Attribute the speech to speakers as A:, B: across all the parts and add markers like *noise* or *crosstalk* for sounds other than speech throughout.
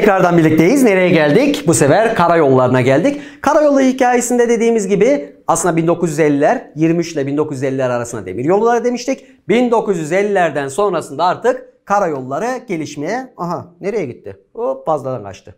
A: Tekrardan birlikteyiz. Nereye geldik? Bu sefer karayollarına geldik. Karayolu hikayesinde dediğimiz gibi aslında 1950'ler 23 ile 1950'ler arasında demir yolları demiştik. 1950'lerden sonrasında artık karayolları gelişmeye... Aha nereye gitti? Hop fazladan kaçtı.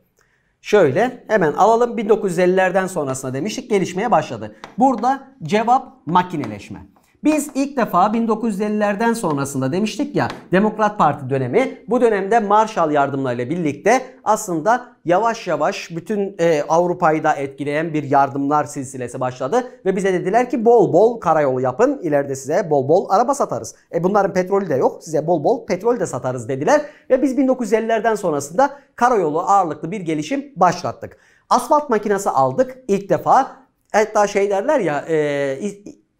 A: Şöyle hemen alalım 1950'lerden sonrasında demiştik gelişmeye başladı. Burada cevap makineleşme. Biz ilk defa 1950'lerden sonrasında demiştik ya Demokrat Parti dönemi bu dönemde Marshall yardımlarıyla birlikte aslında yavaş yavaş bütün e, Avrupa'yı da etkileyen bir yardımlar silsilesi başladı. Ve bize dediler ki bol bol karayolu yapın ileride size bol bol araba satarız. E bunların petrolü de yok size bol bol petrol de satarız dediler. Ve biz 1950'lerden sonrasında karayolu ağırlıklı bir gelişim başlattık. Asfalt makinesi aldık ilk defa. Hatta şey derler ya e,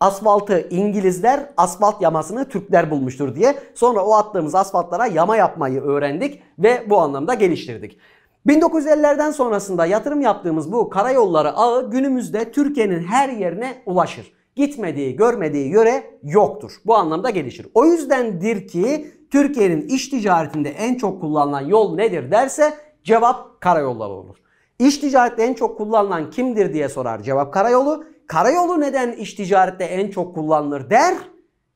A: asfaltı İngilizler, asfalt yamasını Türkler bulmuştur diye. Sonra o attığımız asfaltlara yama yapmayı öğrendik ve bu anlamda geliştirdik. 1950'lerden sonrasında yatırım yaptığımız bu karayolları ağı günümüzde Türkiye'nin her yerine ulaşır. Gitmediği, görmediği yöre yoktur. Bu anlamda gelişir. O yüzdendir ki Türkiye'nin iş ticaretinde en çok kullanılan yol nedir derse cevap karayolları olur. İş ticarette en çok kullanılan kimdir diye sorar cevap karayolu. Karayolu neden iş ticarette en çok kullanılır der?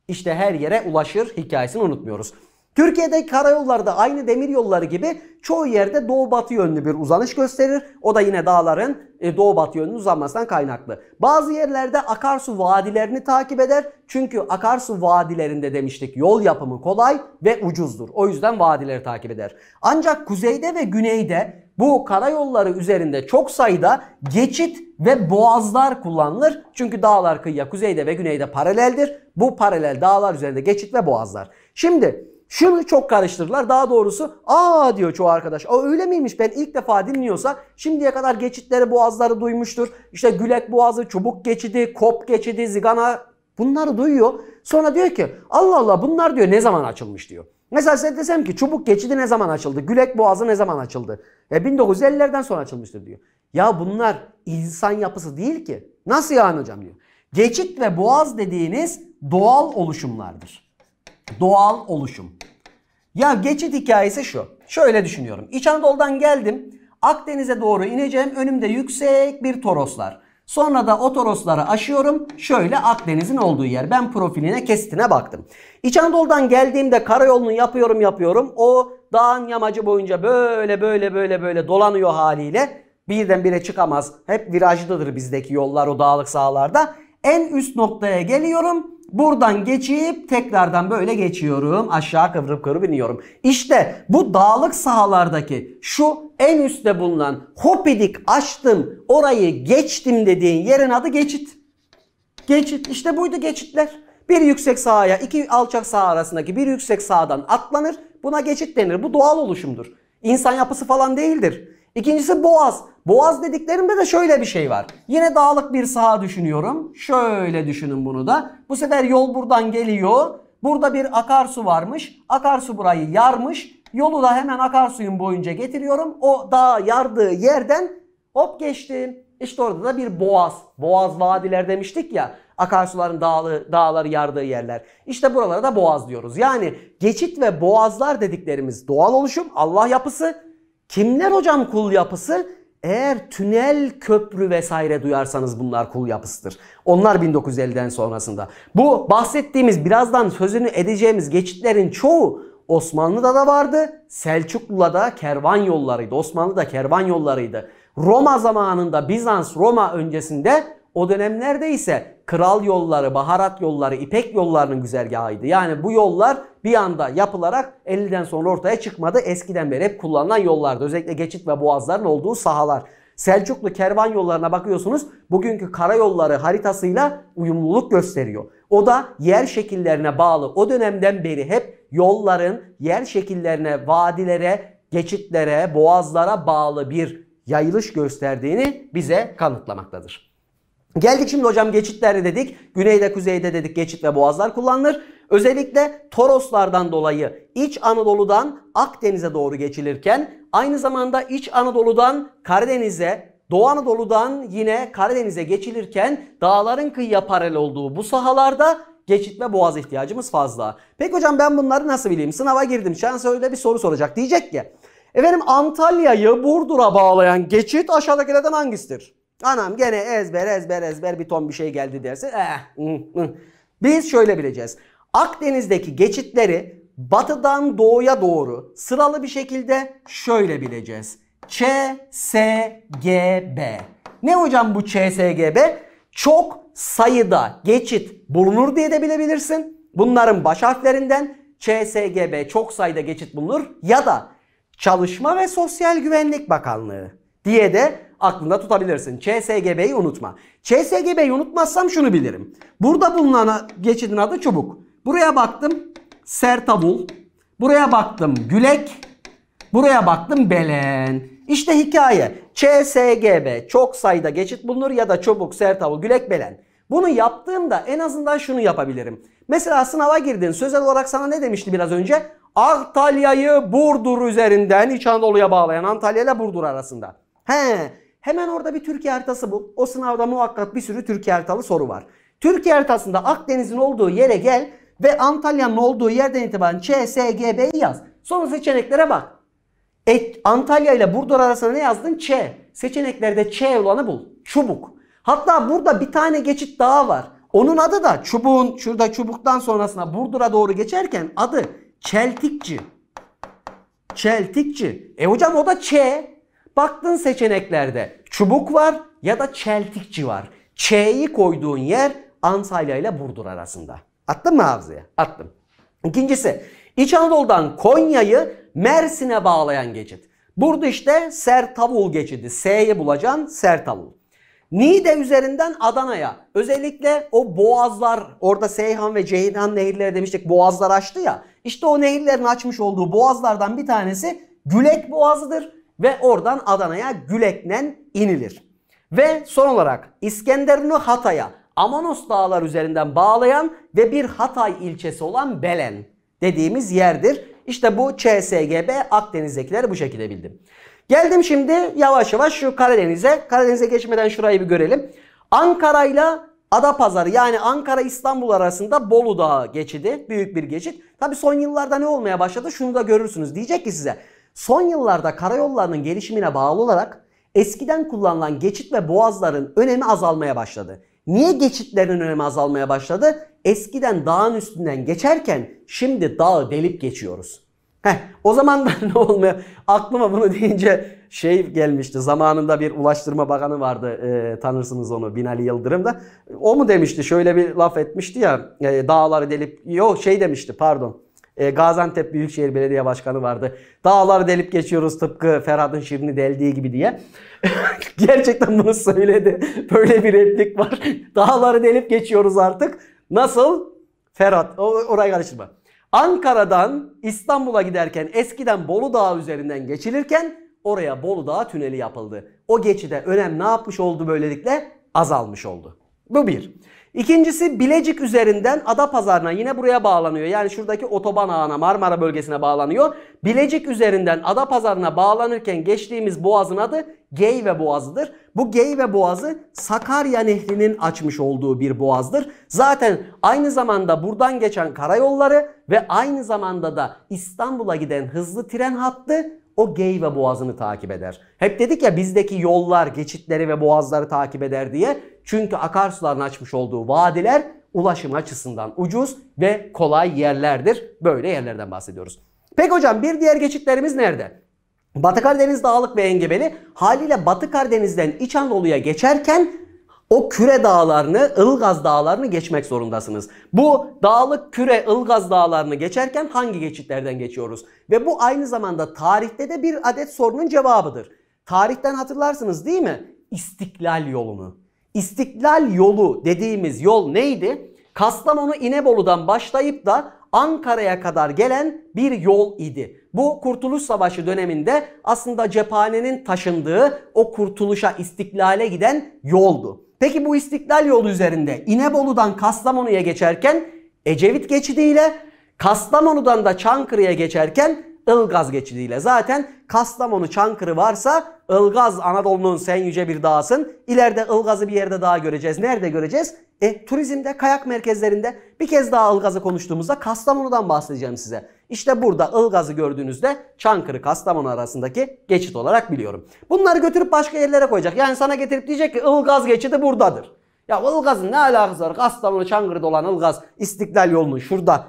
A: İşte her yere ulaşır hikayesini unutmuyoruz. Türkiye'deki karayollarda aynı demir yolları gibi çoğu yerde doğu batı yönlü bir uzanış gösterir. O da yine dağların e, doğu batı yönlü uzanmasından kaynaklı. Bazı yerlerde akarsu vadilerini takip eder. Çünkü akarsu vadilerinde demiştik yol yapımı kolay ve ucuzdur. O yüzden vadileri takip eder. Ancak kuzeyde ve güneyde bu karayolları üzerinde çok sayıda geçit ve boğazlar kullanılır. Çünkü dağlar kıyıya kuzeyde ve güneyde paraleldir. Bu paralel dağlar üzerinde geçit ve boğazlar. Şimdi şunu çok karıştırdılar. Daha doğrusu aa diyor çoğu arkadaş. Aa öyle miymiş ben ilk defa dinliyorsa şimdiye kadar geçitleri boğazları duymuştur. İşte Gülek Boğazı, Çubuk Geçidi, Kop Geçidi, Zigana bunları duyuyor. Sonra diyor ki Allah Allah bunlar diyor ne zaman açılmış diyor. Mesela size desem ki çubuk geçidi ne zaman açıldı? Gülek boğazı ne zaman açıldı? E 1950'lerden sonra açılmıştır diyor. Ya bunlar insan yapısı değil ki. Nasıl yani hocam diyor. Geçit ve boğaz dediğiniz doğal oluşumlardır. Doğal oluşum. Ya geçit hikayesi şu. Şöyle düşünüyorum. İç Anadolu'dan geldim. Akdeniz'e doğru ineceğim. Önümde yüksek bir toroslar. Sonra da o torosları aşıyorum. Şöyle Akdeniz'in olduğu yer. Ben profiline kesitine baktım. İç Anadolu'dan geldiğimde karayolunu yapıyorum yapıyorum. O dağın yamacı boyunca böyle böyle böyle böyle dolanıyor haliyle. Birden bire çıkamaz. Hep virajlıdır bizdeki yollar o dağlık sahalarda. En üst noktaya geliyorum. Buradan geçip tekrardan böyle geçiyorum. Aşağı kıvrıp kıvrıp iniyorum. İşte bu dağlık sahalardaki şu en üstte bulunan hopidik açtım orayı geçtim dediğin yerin adı geçit. Geçit işte buydu geçitler. Bir yüksek sahaya iki alçak saha arasındaki bir yüksek sahadan atlanır. Buna geçit denir. Bu doğal oluşumdur. İnsan yapısı falan değildir. İkincisi boğaz. Boğaz dediklerimde de şöyle bir şey var. Yine dağlık bir saha düşünüyorum. Şöyle düşünün bunu da. Bu sefer yol buradan geliyor. Burada bir akarsu varmış. Akarsu burayı yarmış. Yolu da hemen akarsuyun boyunca getiriyorum. O dağ yardığı yerden hop geçtim. İşte orada da bir boğaz. Boğaz vadiler demiştik ya. Akarsuların dağlı, dağları yardığı yerler. İşte buralara da boğaz diyoruz. Yani geçit ve boğazlar dediklerimiz doğal oluşum, Allah yapısı. Kimler hocam kul yapısı? Eğer tünel, köprü vesaire duyarsanız bunlar kul yapısıdır. Onlar 1950'den sonrasında. Bu bahsettiğimiz birazdan sözünü edeceğimiz geçitlerin çoğu Osmanlı'da da vardı. Selçuklu'da da kervan yollarıydı. Osmanlı'da kervan yollarıydı. Roma zamanında Bizans, Roma öncesinde o dönemlerde ise kral yolları, baharat yolları, ipek yollarının güzergahıydı. Yani bu yollar bir anda yapılarak 50'den sonra ortaya çıkmadı. Eskiden beri hep kullanılan yollardı. Özellikle geçit ve boğazların olduğu sahalar. Selçuklu kervan yollarına bakıyorsunuz. Bugünkü karayolları haritasıyla uyumluluk gösteriyor. O da yer şekillerine bağlı. O dönemden beri hep yolların yer şekillerine, vadilere, geçitlere, boğazlara bağlı bir yayılış gösterdiğini bize kanıtlamaktadır. Geldik şimdi hocam geçitlere dedik. Güneyde kuzeyde dedik geçit ve boğazlar kullanılır. Özellikle Toroslardan dolayı İç Anadolu'dan Akdeniz'e doğru geçilirken aynı zamanda İç Anadolu'dan Karadeniz'e Doğu Anadolu'dan yine Karadeniz'e geçilirken dağların kıyıya paralel olduğu bu sahalarda geçit ve boğaz ihtiyacımız fazla. Peki hocam ben bunları nasıl bileyim? Sınava girdim. Şansölye'de bir soru soracak. Diyecek ki efendim Antalya'yı Burdur'a bağlayan geçit aşağıdakilerden hangisidir? Anam gene ezber ezber ezber bir ton bir şey geldi derse. Eh, ıh, ıh. Biz şöyle bileceğiz. Akdeniz'deki geçitleri batıdan doğuya doğru sıralı bir şekilde şöyle bileceğiz. S G B. Ne hocam bu S G B? Çok sayıda geçit bulunur diye de bilebilirsin. Bunların baş harflerinden S G B çok sayıda geçit bulunur ya da Çalışma ve Sosyal Güvenlik Bakanlığı diye de aklında tutabilirsin. CSGB'yi unutma. CSGB'yi unutmazsam şunu bilirim. Burada bulunan geçidin adı çubuk. Buraya baktım sertabul. Buraya baktım gülek. Buraya baktım belen. İşte hikaye. CSGB çok sayıda geçit bulunur ya da çubuk, sertavul, gülek, belen. Bunu yaptığımda en azından şunu yapabilirim. Mesela sınava girdin. Sözel olarak sana ne demişti biraz önce? Antalya'yı Burdur üzerinden İç Anadolu'ya bağlayan Antalya ile Burdur arasında. He, Hemen orada bir Türkiye haritası bul. O sınavda muhakkak bir sürü Türkiye haritalı soru var. Türkiye haritasında Akdeniz'in olduğu yere gel ve Antalya'nın olduğu yerden itibaren CSGB'yi yaz. Sonra seçeneklere bak. E, Antalya ile Burdur arasında ne yazdın? Ç. Seçeneklerde Ç olanı bul. Çubuk. Hatta burada bir tane geçit daha var. Onun adı da çubuğun şurada çubuktan sonrasına Burdur'a doğru geçerken adı Çeltikçi. Çeltikçi. E hocam o da Ç. Baktın seçeneklerde çubuk var ya da çeltikçi var. Ç'yi koyduğun yer Antalya ile Burdur arasında. Attın mı hafızaya? Attım. İkincisi İç Anadolu'dan Konya'yı Mersin'e bağlayan geçit. Burada işte Sertavul geçidi. S'yi bulacaksın Sertavul. Niğde üzerinden Adana'ya özellikle o boğazlar orada Seyhan ve Ceyhan nehirleri demiştik boğazlar açtı ya. İşte o nehirlerin açmış olduğu boğazlardan bir tanesi Gülek Boğazı'dır ve oradan Adana'ya Gülek'nen inilir. Ve son olarak İskenderun'u Hatay'a Amanos Dağları üzerinden bağlayan ve bir Hatay ilçesi olan Belen dediğimiz yerdir. İşte bu ÇSGB Akdeniz'dekileri bu şekilde bildim. Geldim şimdi yavaş yavaş şu Karadeniz'e. Karadeniz'e geçmeden şurayı bir görelim. Ankara ile Adapazarı yani Ankara İstanbul arasında Bolu Dağı geçidi. Büyük bir geçit. Tabi son yıllarda ne olmaya başladı şunu da görürsünüz. Diyecek ki size Son yıllarda karayollarının gelişimine bağlı olarak eskiden kullanılan geçit ve boğazların önemi azalmaya başladı. Niye geçitlerin önemi azalmaya başladı? Eskiden dağın üstünden geçerken şimdi dağı delip geçiyoruz. Heh, o zaman da *laughs* ne olmuyor? Aklıma bunu deyince şey gelmişti. Zamanında bir Ulaştırma Bakanı vardı. E, tanırsınız onu Binali Yıldırım da. O mu demişti? Şöyle bir laf etmişti ya. E, dağları delip. Yok şey demişti pardon. E, Gaziantep Büyükşehir Belediye Başkanı vardı. Dağlar delip geçiyoruz tıpkı Ferhat'ın şirini deldiği gibi diye. *laughs* Gerçekten bunu söyledi. Böyle bir replik var. *laughs* Dağları delip geçiyoruz artık. Nasıl? Ferhat. Orayı karıştırma. Ankara'dan İstanbul'a giderken eskiden Bolu Dağı üzerinden geçilirken oraya Bolu Dağı tüneli yapıldı. O geçide önem ne yapmış oldu böylelikle? Azalmış oldu. Bu bir. İkincisi Bilecik üzerinden Adapazarı'na yine buraya bağlanıyor. Yani şuradaki otoban ağına Marmara bölgesine bağlanıyor. Bilecik üzerinden Adapazarı'na bağlanırken geçtiğimiz boğazın adı Geyve Boğazı'dır. Bu Geyve Boğazı Sakarya Nehri'nin açmış olduğu bir boğazdır. Zaten aynı zamanda buradan geçen karayolları ve aynı zamanda da İstanbul'a giden hızlı tren hattı o gey ve boğazını takip eder. Hep dedik ya bizdeki yollar, geçitleri ve boğazları takip eder diye. Çünkü akarsuların açmış olduğu vadiler ulaşım açısından ucuz ve kolay yerlerdir. Böyle yerlerden bahsediyoruz. Peki hocam bir diğer geçitlerimiz nerede? Batı Karadeniz dağlık ve engebeli haliyle Batı Karadeniz'den İç Anadolu'ya geçerken o küre dağlarını, Ilgaz dağlarını geçmek zorundasınız. Bu dağlık küre Ilgaz dağlarını geçerken hangi geçitlerden geçiyoruz? Ve bu aynı zamanda tarihte de bir adet sorunun cevabıdır. Tarihten hatırlarsınız değil mi? İstiklal yolunu. İstiklal yolu dediğimiz yol neydi? Kastamonu İnebolu'dan başlayıp da Ankara'ya kadar gelen bir yol idi. Bu Kurtuluş Savaşı döneminde aslında cephanenin taşındığı o kurtuluşa istiklale giden yoldu. Peki bu İstiklal yolu üzerinde İnebolu'dan Kastamonu'ya geçerken Ecevit geçidiyle Kastamonu'dan da Çankırı'ya geçerken Ilgaz geçidiyle. Zaten Kastamonu Çankırı varsa Ilgaz Anadolu'nun sen yüce bir dağısın. İleride Ilgaz'ı bir yerde daha göreceğiz. Nerede göreceğiz? E turizmde, kayak merkezlerinde bir kez daha Ilgaz'ı konuştuğumuzda Kastamonu'dan bahsedeceğim size. İşte burada Ilgaz'ı gördüğünüzde Çankırı Kastamonu arasındaki geçit olarak biliyorum. Bunları götürüp başka yerlere koyacak. Yani sana getirip diyecek ki Ilgaz geçidi buradadır. Ya Ilgaz'ın ne alakası var? Kastamonu Çankırı'da olan Ilgaz İstiklal yolunun şurada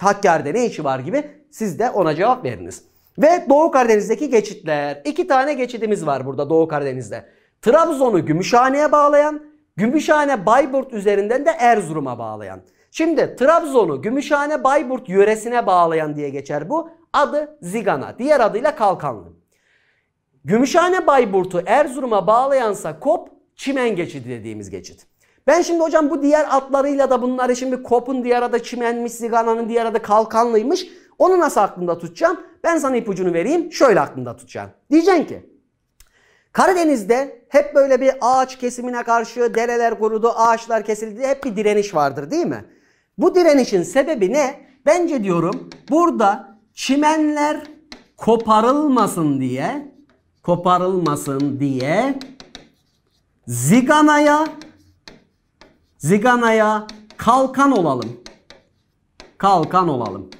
A: Hakkari'de ne işi var gibi siz de ona cevap veriniz. Ve Doğu Karadeniz'deki geçitler. iki tane geçidimiz var burada Doğu Karadeniz'de. Trabzon'u Gümüşhane'ye bağlayan, Gümüşhane Bayburt üzerinden de Erzurum'a bağlayan. Şimdi Trabzon'u Gümüşhane Bayburt yöresine bağlayan diye geçer bu. Adı Zigana. Diğer adıyla Kalkanlı. Gümüşhane Bayburt'u Erzurum'a bağlayansa Kop Çimen geçidi dediğimiz geçit. Ben şimdi hocam bu diğer atlarıyla da bunları şimdi Kop'un diğer adı Çimenmiş, Zigana'nın diğer adı Kalkanlıymış. Onu nasıl aklında tutacağım? Ben sana ipucunu vereyim. Şöyle aklında tutacağım. Diyeceksin ki Karadeniz'de hep böyle bir ağaç kesimine karşı dereler kurudu, ağaçlar kesildi. Hep bir direniş vardır değil mi? Bu direnişin sebebi ne? Bence diyorum burada çimenler koparılmasın diye koparılmasın diye ziganaya ziganaya kalkan olalım. Kalkan olalım.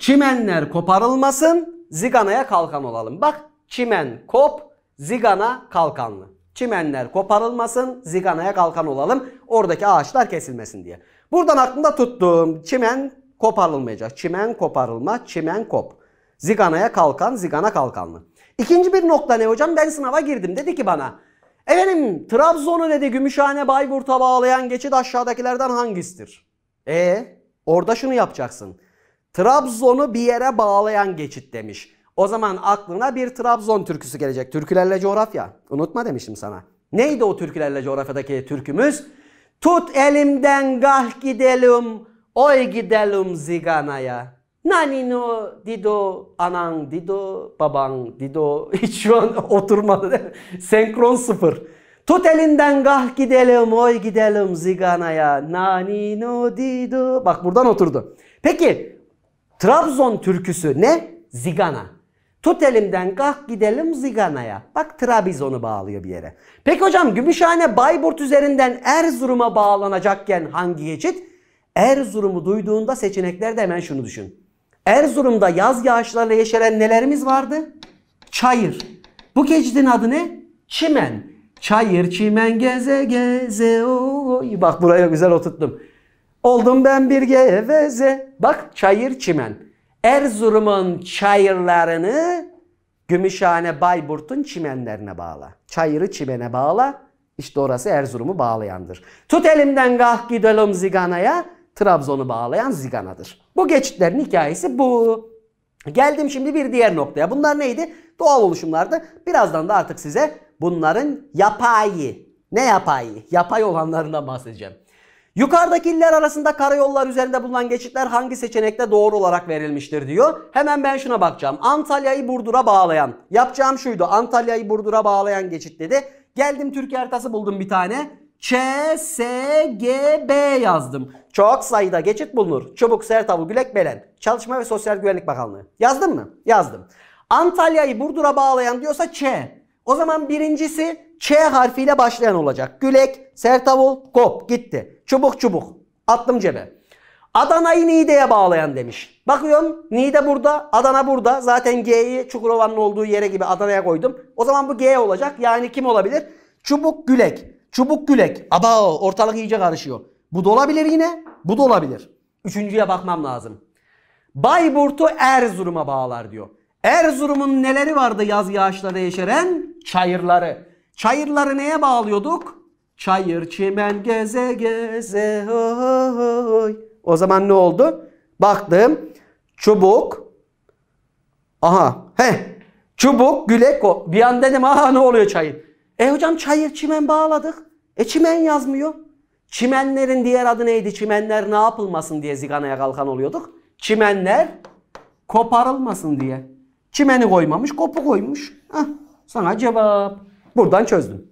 A: Çimenler koparılmasın, ziganaya kalkan olalım. Bak çimen kop, zigana kalkanlı. Çimenler koparılmasın, ziganaya kalkan olalım. Oradaki ağaçlar kesilmesin diye. Buradan aklımda tuttuğum, Çimen koparılmayacak. Çimen koparılma, çimen kop. Ziganaya kalkan, zigana kalkanlı. İkinci bir nokta ne hocam? Ben sınava girdim. Dedi ki bana. Efendim Trabzon'u dedi Gümüşhane Bayburt'a bağlayan geçit aşağıdakilerden hangisidir? E orada şunu yapacaksın. Trabzon'u bir yere bağlayan geçit demiş. O zaman aklına bir Trabzon türküsü gelecek. Türkülerle coğrafya. Unutma demiştim sana. Neydi o türkülerle coğrafyadaki türkümüz? Tut elimden gah gidelim, oy gidelim ziganaya. Nanino dido, anan dido, baban dido. *laughs* Hiç şu an oturmadı değil *laughs* mi? Senkron sıfır. Tut elinden gah gidelim, oy gidelim ziganaya. Nanino dido. Bak buradan oturdu. Peki Trabzon türküsü ne? Zigana. Tut elimden kalk gidelim Zigana'ya. Bak Trabzon'u bağlıyor bir yere. Peki hocam Gümüşhane Bayburt üzerinden Erzurum'a bağlanacakken hangi geçit? Erzurum'u duyduğunda seçeneklerde hemen şunu düşün. Erzurum'da yaz yağışlarıyla yeşeren nelerimiz vardı? Çayır. Bu geçidin adı ne? Çimen. Çayır çimen geze geze oy. Bak buraya güzel oturttum. Oldum ben bir geveze. Bak çayır çimen. Erzurum'un çayırlarını Gümüşhane Bayburt'un çimenlerine bağla. Çayırı çimene bağla. İşte orası Erzurum'u bağlayandır. Tut elimden gah gidelim Zigana'ya. Trabzon'u bağlayan Zigana'dır. Bu geçitlerin hikayesi bu. Geldim şimdi bir diğer noktaya. Bunlar neydi? Doğal oluşumlardı. Birazdan da artık size bunların yapayı. Ne yapayı? Yapay olanlarından bahsedeceğim. Yukarıdaki iller arasında karayollar üzerinde bulunan geçitler hangi seçenekte doğru olarak verilmiştir diyor. Hemen ben şuna bakacağım. Antalya'yı Burdur'a bağlayan. Yapacağım şuydu. Antalya'yı Burdur'a bağlayan geçit dedi. Geldim Türkiye haritası buldum bir tane. Ç, yazdım. Çok sayıda geçit bulunur. Çubuk, Sertavul, Gülek, Belen. Çalışma ve Sosyal Güvenlik Bakanlığı. Yazdım mı? Yazdım. Antalya'yı Burdur'a bağlayan diyorsa Ç. O zaman birincisi Ç harfiyle başlayan olacak. Gülek, sertavul, kop gitti. Çubuk çubuk. Attım cebe. Adana'yı Niğde'ye bağlayan demiş. Bakıyorum Niğde burada, Adana burada. Zaten G'yi Çukurova'nın olduğu yere gibi Adana'ya koydum. O zaman bu G olacak. Yani kim olabilir? Çubuk Gülek. Çubuk Gülek. Aba ortalık iyice karışıyor. Bu da olabilir yine. Bu da olabilir. Üçüncüye bakmam lazım. Bayburt'u Erzurum'a bağlar diyor. Erzurum'un neleri vardı yaz yağışları yeşeren? Çayırları. Çayırları neye bağlıyorduk? Çayır çimen geze geze oy. O zaman ne oldu? Baktım. Çubuk. Aha. He. Çubuk, gülek o. Bir an dedim aha ne oluyor çayır? E hocam çayır çimen bağladık. E çimen yazmıyor. Çimenlerin diğer adı neydi? Çimenler ne yapılmasın diye ziganaya kalkan oluyorduk. Çimenler koparılmasın diye. Çimeni koymamış, kopu koymuş. Hah, sana cevap. Buradan çözdüm.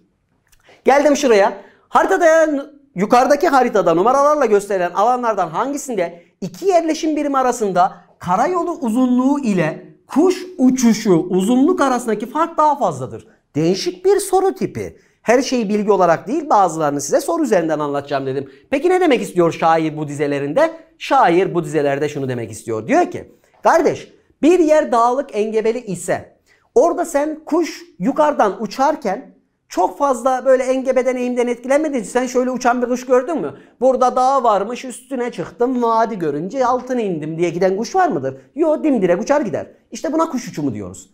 A: Geldim şuraya. Haritada yukarıdaki haritada numaralarla gösterilen alanlardan hangisinde iki yerleşim birimi arasında karayolu uzunluğu ile kuş uçuşu uzunluk arasındaki fark daha fazladır. Değişik bir soru tipi. Her şeyi bilgi olarak değil bazılarını size soru üzerinden anlatacağım dedim. Peki ne demek istiyor şair bu dizelerinde? Şair bu dizelerde şunu demek istiyor. Diyor ki kardeş bir yer dağlık engebeli ise Orada sen kuş yukarıdan uçarken çok fazla böyle engebeden eğimden etkilenmediğin için sen şöyle uçan bir kuş gördün mü? Burada dağ varmış üstüne çıktım vadi görünce altına indim diye giden kuş var mıdır? Yo dimdire uçar gider. İşte buna kuş uçumu diyoruz.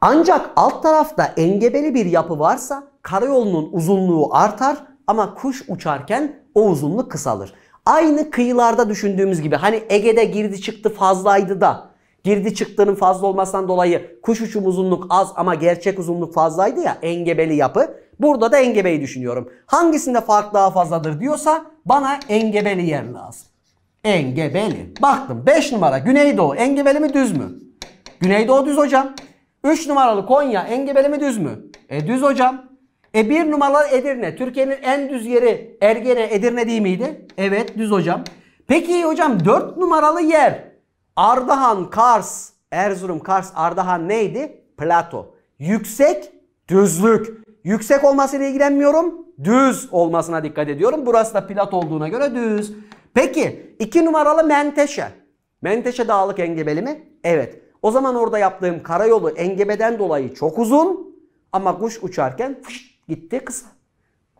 A: Ancak alt tarafta engebeli bir yapı varsa karayolunun uzunluğu artar ama kuş uçarken o uzunluk kısalır. Aynı kıyılarda düşündüğümüz gibi hani Ege'de girdi çıktı fazlaydı da Girdi çıktığının fazla olmasından dolayı kuş uçum uzunluk az ama gerçek uzunluk fazlaydı ya engebeli yapı. Burada da engebeyi düşünüyorum. Hangisinde fark daha fazladır diyorsa bana engebeli yer lazım. Engebeli. Baktım 5 numara Güneydoğu engebeli mi düz mü? Güneydoğu düz hocam. 3 numaralı Konya engebeli mi düz mü? E düz hocam. E 1 numaralı Edirne. Türkiye'nin en düz yeri Ergene Edirne değil miydi? Evet düz hocam. Peki hocam 4 numaralı yer Ardahan, Kars, Erzurum, Kars, Ardahan neydi? Plato. Yüksek, düzlük. Yüksek olmasıyla ilgilenmiyorum. Düz olmasına dikkat ediyorum. Burası da plat olduğuna göre düz. Peki iki numaralı Menteşe. Menteşe dağlık engebeli mi? Evet. O zaman orada yaptığım karayolu engebeden dolayı çok uzun ama kuş uçarken fışt, gitti kısa.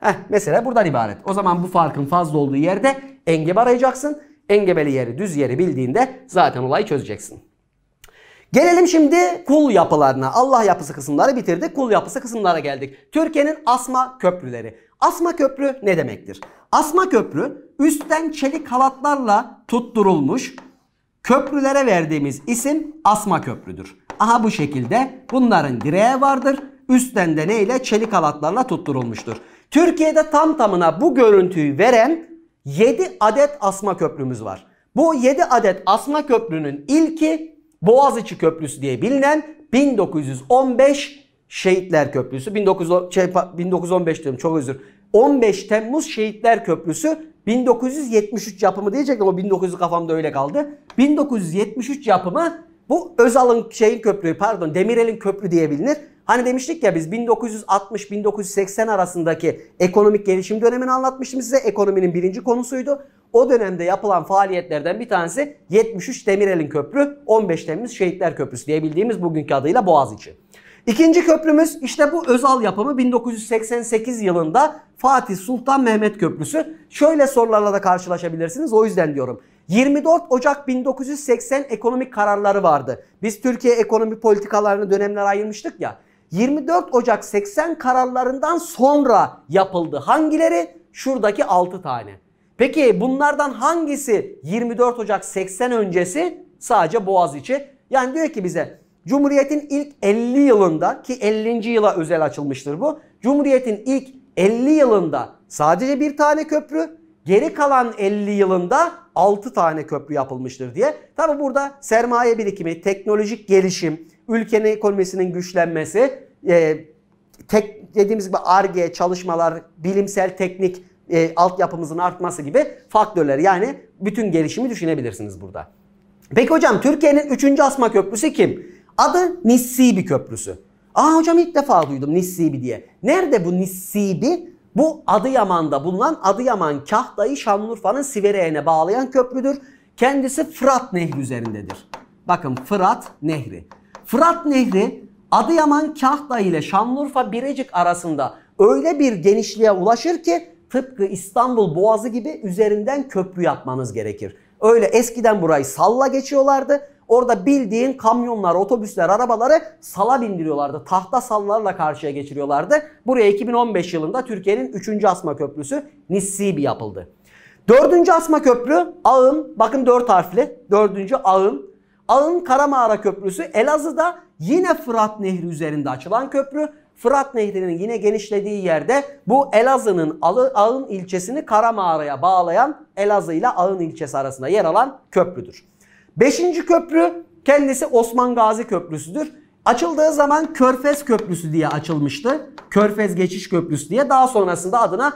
A: Heh, mesele buradan ibaret. O zaman bu farkın fazla olduğu yerde engebe arayacaksın engebeli yeri, düz yeri bildiğinde zaten olayı çözeceksin. Gelelim şimdi kul yapılarına. Allah yapısı kısımları bitirdik. Kul yapısı kısımlara geldik. Türkiye'nin asma köprüleri. Asma köprü ne demektir? Asma köprü üstten çelik halatlarla tutturulmuş köprülere verdiğimiz isim asma köprüdür. Aha bu şekilde bunların direğe vardır. Üstten de neyle? Çelik halatlarla tutturulmuştur. Türkiye'de tam tamına bu görüntüyü veren 7 adet asma köprümüz var. Bu 7 adet asma köprünün ilki Boğaziçi Köprüsü diye bilinen 1915 Şehitler Köprüsü. 19, şey, 1915 diyorum çok özür. 15 Temmuz Şehitler Köprüsü 1973 yapımı diyecektim ama 1900 kafamda öyle kaldı. 1973 yapımı bu Özal'ın şeyin köprüyü pardon Demirel'in köprü diye bilinir. Hani demiştik ya biz 1960-1980 arasındaki ekonomik gelişim dönemini anlatmıştım size. Ekonominin birinci konusuydu. O dönemde yapılan faaliyetlerden bir tanesi 73 Demirel'in köprü, 15 Temmuz Şehitler Köprüsü diye bildiğimiz bugünkü adıyla Boğaziçi. İkinci köprümüz işte bu özel yapımı 1988 yılında Fatih Sultan Mehmet Köprüsü. Şöyle sorularla da karşılaşabilirsiniz o yüzden diyorum. 24 Ocak 1980 ekonomik kararları vardı. Biz Türkiye ekonomi politikalarını dönemler ayırmıştık ya. 24 Ocak 80 kararlarından sonra yapıldı. Hangileri? Şuradaki 6 tane. Peki bunlardan hangisi 24 Ocak 80 öncesi? Sadece Boğaziçi. Yani diyor ki bize Cumhuriyet'in ilk 50 yılında ki 50. yıla özel açılmıştır bu. Cumhuriyet'in ilk 50 yılında sadece bir tane köprü, geri kalan 50 yılında 6 tane köprü yapılmıştır diye. Tabi burada sermaye birikimi, teknolojik gelişim, ülkenin ekonomisinin güçlenmesi, e, tek dediğimiz gibi ARGE çalışmalar, bilimsel teknik e, altyapımızın artması gibi faktörler. Yani bütün gelişimi düşünebilirsiniz burada. Peki hocam Türkiye'nin 3. asma köprüsü kim? Adı Nissibi Köprüsü. Aa hocam ilk defa duydum Nissibi diye. Nerede bu Nissibi? Bu Adıyaman'da bulunan Adıyaman Kahtay'ı Şanlıurfa'nın Sivereğine bağlayan köprüdür. Kendisi Fırat Nehri üzerindedir. Bakın Fırat Nehri. Fırat Nehri Adıyaman Kahta ile Şanlıurfa Birecik arasında öyle bir genişliğe ulaşır ki tıpkı İstanbul Boğazı gibi üzerinden köprü yapmanız gerekir. Öyle eskiden burayı salla geçiyorlardı. Orada bildiğin kamyonlar, otobüsler, arabaları sala bindiriyorlardı. Tahta sallarla karşıya geçiriyorlardı. Buraya 2015 yılında Türkiye'nin 3. asma köprüsü Nissibi yapıldı. 4. asma köprü ağın, bakın 4 harfli. 4. ağın Ağın Karamağara Köprüsü Elazığ'da yine Fırat Nehri üzerinde açılan köprü. Fırat Nehri'nin yine genişlediği yerde bu Elazığ'ın Ağın ilçesini Karamağra'ya bağlayan Elazığ ile Ağın ilçesi arasında yer alan köprüdür. Beşinci köprü kendisi Osman Gazi Köprüsü'dür. Açıldığı zaman Körfez Köprüsü diye açılmıştı. Körfez Geçiş Köprüsü diye daha sonrasında adına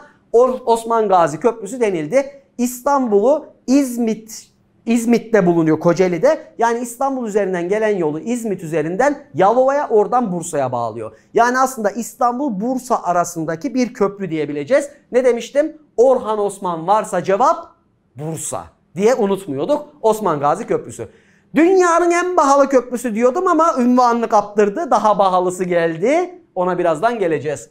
A: Osman Gazi Köprüsü denildi. İstanbul'u İzmit İzmit'te bulunuyor Kocaeli'de. Yani İstanbul üzerinden gelen yolu İzmit üzerinden Yalova'ya oradan Bursa'ya bağlıyor. Yani aslında İstanbul Bursa arasındaki bir köprü diyebileceğiz. Ne demiştim? Orhan Osman varsa cevap Bursa diye unutmuyorduk. Osman Gazi Köprüsü. Dünyanın en pahalı köprüsü diyordum ama ünvanını kaptırdı. Daha pahalısı geldi. Ona birazdan geleceğiz.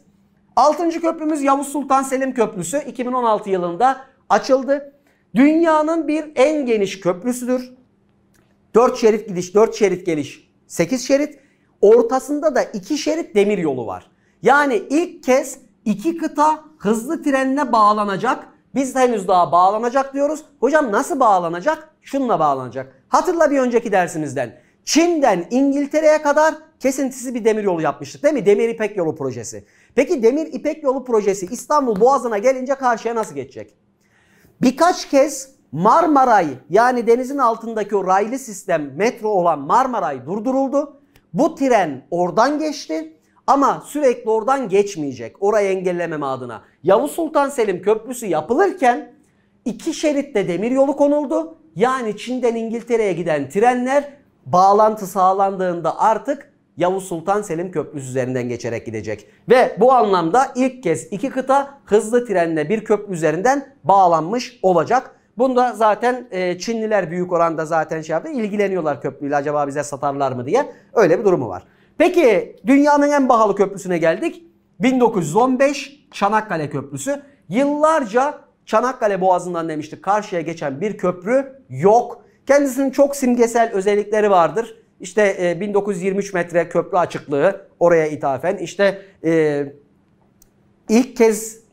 A: Altıncı köprümüz Yavuz Sultan Selim Köprüsü 2016 yılında açıldı. Dünyanın bir en geniş köprüsüdür. 4 şerit gidiş, 4 şerit geliş, 8 şerit. Ortasında da 2 şerit demir yolu var. Yani ilk kez iki kıta hızlı trenle bağlanacak. Biz de henüz daha bağlanacak diyoruz. Hocam nasıl bağlanacak? Şununla bağlanacak. Hatırla bir önceki dersimizden. Çin'den İngiltere'ye kadar kesintisiz bir demir yolu yapmıştık değil mi? Demir İpek Yolu projesi. Peki Demir İpek Yolu projesi İstanbul Boğazı'na gelince karşıya nasıl geçecek? Birkaç kez Marmaray yani denizin altındaki o raylı sistem metro olan Marmaray durduruldu. Bu tren oradan geçti ama sürekli oradan geçmeyecek. Orayı engellememe adına. Yavuz Sultan Selim Köprüsü yapılırken iki şeritte demir yolu konuldu. Yani Çin'den İngiltere'ye giden trenler bağlantı sağlandığında artık Yavuz Sultan Selim Köprüsü üzerinden geçerek gidecek. Ve bu anlamda ilk kez iki kıta hızlı trenle bir köprü üzerinden bağlanmış olacak. Bunda zaten e, Çinliler büyük oranda zaten şey yaptı. ilgileniyorlar köprüyle acaba bize satarlar mı diye. Öyle bir durumu var. Peki dünyanın en pahalı köprüsüne geldik. 1915 Çanakkale Köprüsü. Yıllarca Çanakkale Boğazı'ndan demiştik karşıya geçen bir köprü yok. Kendisinin çok simgesel özellikleri vardır. İşte e, 1923 metre köprü açıklığı oraya ithafen. İşte e, ilk kez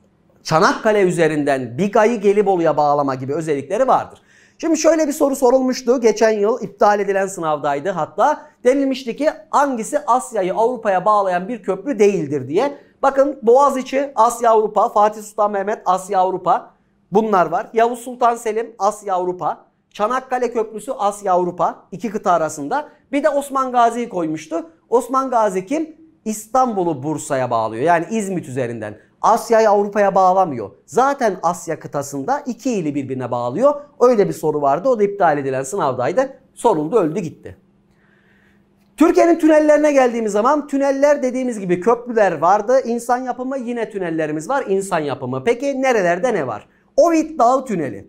A: Çanakkale üzerinden Biga'yı Gelibolu'ya bağlama gibi özellikleri vardır. Şimdi şöyle bir soru sorulmuştu. Geçen yıl iptal edilen sınavdaydı hatta. Denilmişti ki hangisi Asya'yı Avrupa'ya bağlayan bir köprü değildir diye. Bakın Boğaziçi Asya Avrupa, Fatih Sultan Mehmet Asya Avrupa bunlar var. Yavuz Sultan Selim Asya Avrupa, Çanakkale Köprüsü Asya Avrupa iki kıta arasında. Bir de Osman Gazi'yi koymuştu. Osman Gazi kim? İstanbul'u Bursa'ya bağlıyor. Yani İzmit üzerinden. Asya'yı Avrupa'ya bağlamıyor. Zaten Asya kıtasında iki ili birbirine bağlıyor. Öyle bir soru vardı. O da iptal edilen sınavdaydı. Soruldu öldü gitti. Türkiye'nin tünellerine geldiğimiz zaman tüneller dediğimiz gibi köprüler vardı. İnsan yapımı yine tünellerimiz var. İnsan yapımı. Peki nerelerde ne var? Ovid Dağı Tüneli.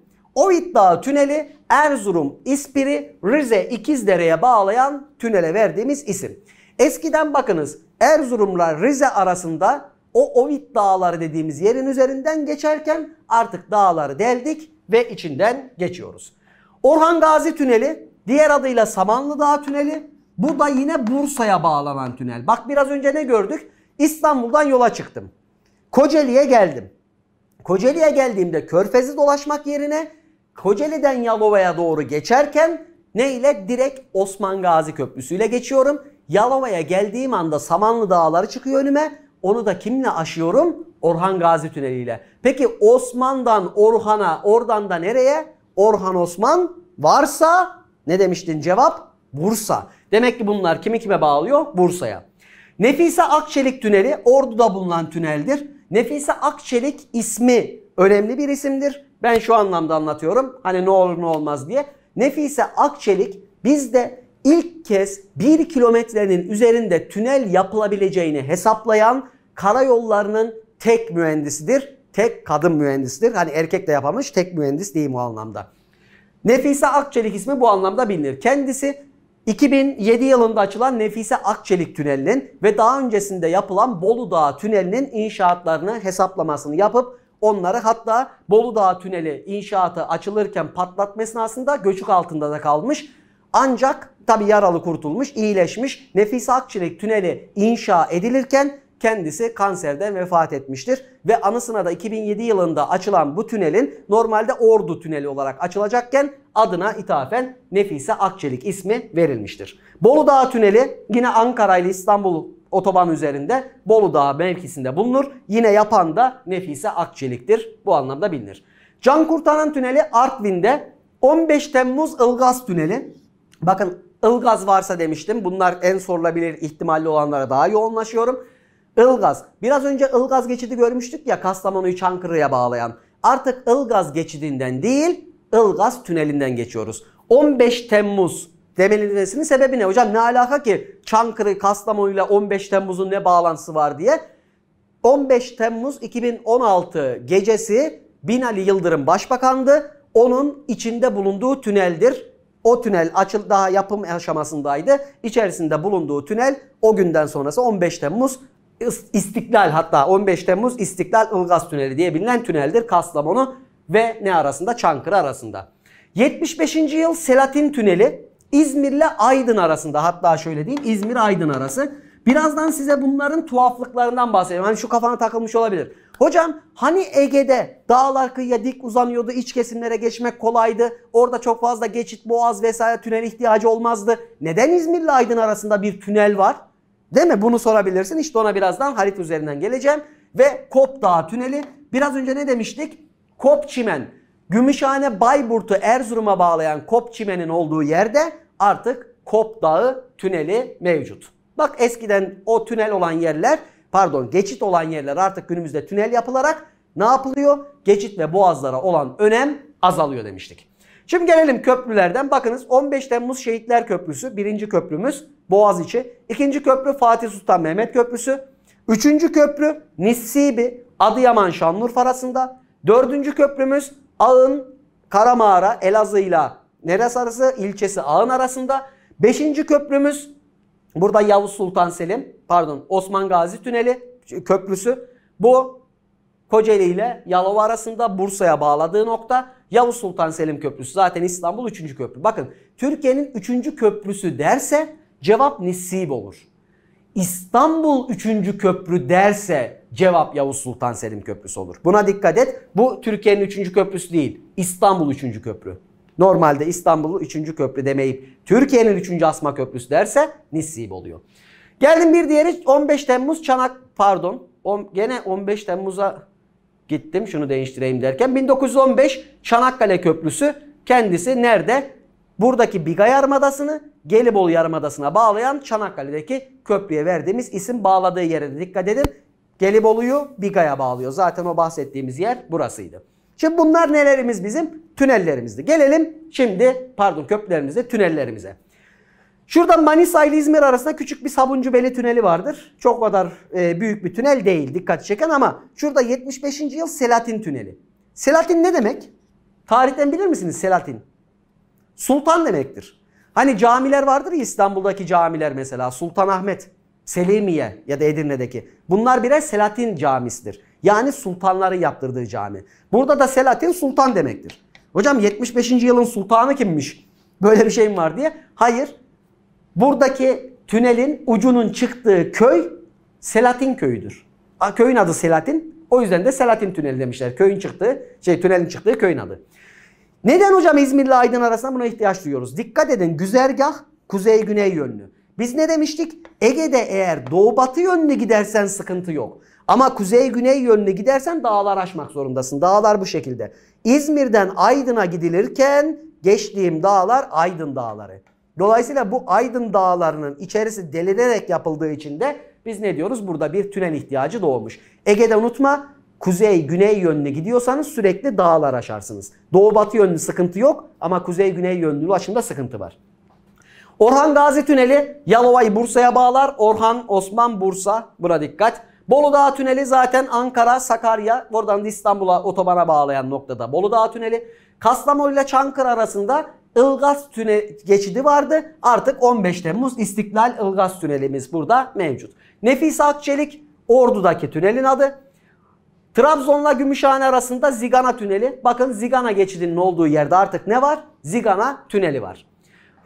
A: Dağı tüneli Erzurum, İspiri, Rize, İkizdere'ye bağlayan tünele verdiğimiz isim. Eskiden bakınız Erzurum'la Rize arasında o Ovid dağları dediğimiz yerin üzerinden geçerken artık dağları deldik ve içinden geçiyoruz. Orhan Gazi Tüneli, diğer adıyla Samanlı Dağ Tüneli. Bu da yine Bursa'ya bağlanan tünel. Bak biraz önce ne gördük? İstanbul'dan yola çıktım. Kocaeli'ye geldim. Kocaeli'ye geldiğimde Körfez'i dolaşmak yerine Kocaeli'den Yalova'ya doğru geçerken ne ile? Direkt Osman Gazi Köprüsü ile geçiyorum. Yalova'ya geldiğim anda Samanlı Dağları çıkıyor önüme. Onu da kimle aşıyorum? Orhan Gazi Tüneli ile. Peki Osman'dan Orhan'a, oradan da nereye? Orhan Osman varsa ne demiştin cevap? Bursa. Demek ki bunlar kimi kime bağlıyor? Bursa'ya. Nefise Akçelik Tüneli Ordu'da bulunan tüneldir. Nefise Akçelik ismi önemli bir isimdir. Ben şu anlamda anlatıyorum. Hani ne olur ne olmaz diye. Nefise Akçelik bizde ilk kez 1 kilometrenin üzerinde tünel yapılabileceğini hesaplayan karayollarının tek mühendisidir. Tek kadın mühendisidir. Hani erkek de yapamış tek mühendis değil bu anlamda. Nefise Akçelik ismi bu anlamda bilinir. Kendisi 2007 yılında açılan Nefise Akçelik Tüneli'nin ve daha öncesinde yapılan Bolu Dağı Tüneli'nin inşaatlarını hesaplamasını yapıp Onları hatta Bolu Dağı Tüneli inşaatı açılırken patlatma esnasında göçük altında da kalmış. Ancak tabi yaralı kurtulmuş, iyileşmiş. Nefise Akçilek Tüneli inşa edilirken kendisi kanserden vefat etmiştir. Ve anısına da 2007 yılında açılan bu tünelin normalde Ordu Tüneli olarak açılacakken adına ithafen Nefise Akçelik ismi verilmiştir. Bolu Dağı Tüneli yine Ankara ile İstanbul otoban üzerinde Bolu Dağı mevkisinde bulunur. Yine yapan da Nefise Akçelik'tir. Bu anlamda bilinir. Can Kurtaran Tüneli Artvin'de 15 Temmuz Ilgaz Tüneli. Bakın Ilgaz varsa demiştim. Bunlar en sorulabilir ihtimalli olanlara daha yoğunlaşıyorum. Ilgaz. Biraz önce Ilgaz geçidi görmüştük ya Kastamonu'yu Çankırı'ya bağlayan. Artık Ilgaz geçidinden değil Ilgaz tünelinden geçiyoruz. 15 Temmuz demenizin sebebi ne? Hocam ne alaka ki Çankırı ile 15 Temmuz'un ne bağlantısı var diye. 15 Temmuz 2016 gecesi Binali Yıldırım başbakandı. Onun içinde bulunduğu tüneldir. O tünel açıl daha yapım aşamasındaydı. İçerisinde bulunduğu tünel o günden sonrası 15 Temmuz İstiklal hatta 15 Temmuz İstiklal Ilgaz Tüneli diye bilinen tüneldir Kastamonu ve ne arasında Çankırı arasında. 75. yıl Selatin Tüneli İzmir'le Aydın arasında hatta şöyle diyeyim İzmir Aydın arası. Birazdan size bunların tuhaflıklarından bahsedeceğim. Hani şu kafana takılmış olabilir. Hocam hani Ege'de dağlar kıyıya dik uzanıyordu, iç kesimlere geçmek kolaydı. Orada çok fazla geçit, boğaz vesaire tünel ihtiyacı olmazdı. Neden İzmir'le Aydın arasında bir tünel var? Değil mi? Bunu sorabilirsin. İşte ona birazdan harita üzerinden geleceğim. Ve Kop Dağı Tüneli. Biraz önce ne demiştik? Kop Çimen. Gümüşhane Bayburt'u Erzurum'a bağlayan Kop Çimen'in olduğu yerde artık Kop Dağı tüneli mevcut. Bak eskiden o tünel olan yerler pardon geçit olan yerler artık günümüzde tünel yapılarak ne yapılıyor? Geçit ve boğazlara olan önem azalıyor demiştik. Şimdi gelelim köprülerden. Bakınız 15 Temmuz Şehitler Köprüsü birinci köprümüz Boğaziçi. İkinci köprü Fatih Sultan Mehmet Köprüsü. Üçüncü köprü Nissibi Adıyaman Şanlıurfa arasında. Dördüncü köprümüz Ağın Karamağara Elazığ ile Neresi arası ilçesi Ağın arasında. Beşinci köprümüz burada Yavuz Sultan Selim pardon Osman Gazi Tüneli köprüsü. Bu Kocaeli ile Yalova arasında Bursa'ya bağladığı nokta Yavuz Sultan Selim Köprüsü. Zaten İstanbul 3. köprü. Bakın Türkiye'nin 3. köprüsü derse cevap nisip olur. İstanbul 3. köprü derse cevap Yavuz Sultan Selim Köprüsü olur. Buna dikkat et. Bu Türkiye'nin 3. köprüsü değil. İstanbul 3. köprü. Normalde İstanbul'u 3. köprü demeyip Türkiye'nin 3. asma köprüsü derse nisip oluyor. Geldim bir diğeri 15 Temmuz Çanak pardon on, gene 15 Temmuz'a gittim şunu değiştireyim derken 1915 Çanakkale Köprüsü kendisi nerede? Buradaki Biga Yarımadası'nı Gelibolu Yarımadası'na bağlayan Çanakkale'deki köprüye verdiğimiz isim bağladığı yere dikkat edin. Gelibolu'yu Biga'ya bağlıyor. Zaten o bahsettiğimiz yer burasıydı. Şimdi bunlar nelerimiz bizim? Tünellerimizdi. Gelelim şimdi pardon köprülerimize, tünellerimize. Şurada Manisa ile İzmir arasında küçük bir sabuncu beli tüneli vardır. Çok kadar e, büyük bir tünel değil dikkat çeken ama şurada 75. yıl Selatin tüneli. Selatin ne demek? Tarihten bilir misiniz Selatin? Sultan demektir. Hani camiler vardır ya İstanbul'daki camiler mesela Sultanahmet, Selimiye ya da Edirne'deki. Bunlar birer Selatin camisidir. Yani sultanların yaptırdığı cami. Burada da Selahattin sultan demektir. Hocam 75. yılın sultanı kimmiş? Böyle bir şey mi var diye. Hayır. Buradaki tünelin ucunun çıktığı köy Selatin köyüdür. köyün adı Selatin. O yüzden de Selatin tüneli demişler. Köyün çıktığı, şey tünelin çıktığı köyün adı. Neden hocam İzmir ile Aydın arasında buna ihtiyaç duyuyoruz? Dikkat edin güzergah kuzey güney yönlü. Biz ne demiştik? Ege'de eğer doğu batı yönlü gidersen sıkıntı yok. Ama kuzey-güney yönüne gidersen dağlar aşmak zorundasın. Dağlar bu şekilde. İzmir'den Aydın'a gidilirken geçtiğim dağlar Aydın Dağları. Dolayısıyla bu Aydın Dağları'nın içerisi delinerek yapıldığı için de biz ne diyoruz? Burada bir tünel ihtiyacı doğmuş. Ege'de unutma kuzey güney yönüne gidiyorsanız sürekli dağlar aşarsınız. Doğu batı yönlü sıkıntı yok ama kuzey güney yönlü ulaşımda sıkıntı var. Orhan Gazi Tüneli Yalova'yı Bursa'ya bağlar. Orhan, Osman, Bursa. Buna dikkat. Bolu Dağı Tüneli zaten Ankara, Sakarya, oradan da İstanbul'a otobana bağlayan noktada Bolu Dağı Tüneli. Kastamonu ile Çankırı arasında Ilgaz tüne geçidi vardı. Artık 15 Temmuz İstiklal Ilgaz Tünelimiz burada mevcut. Nefis Akçelik Ordu'daki tünelin adı. Trabzon'la Gümüşhane arasında Zigana Tüneli. Bakın Zigana geçidinin olduğu yerde artık ne var? Zigana Tüneli var.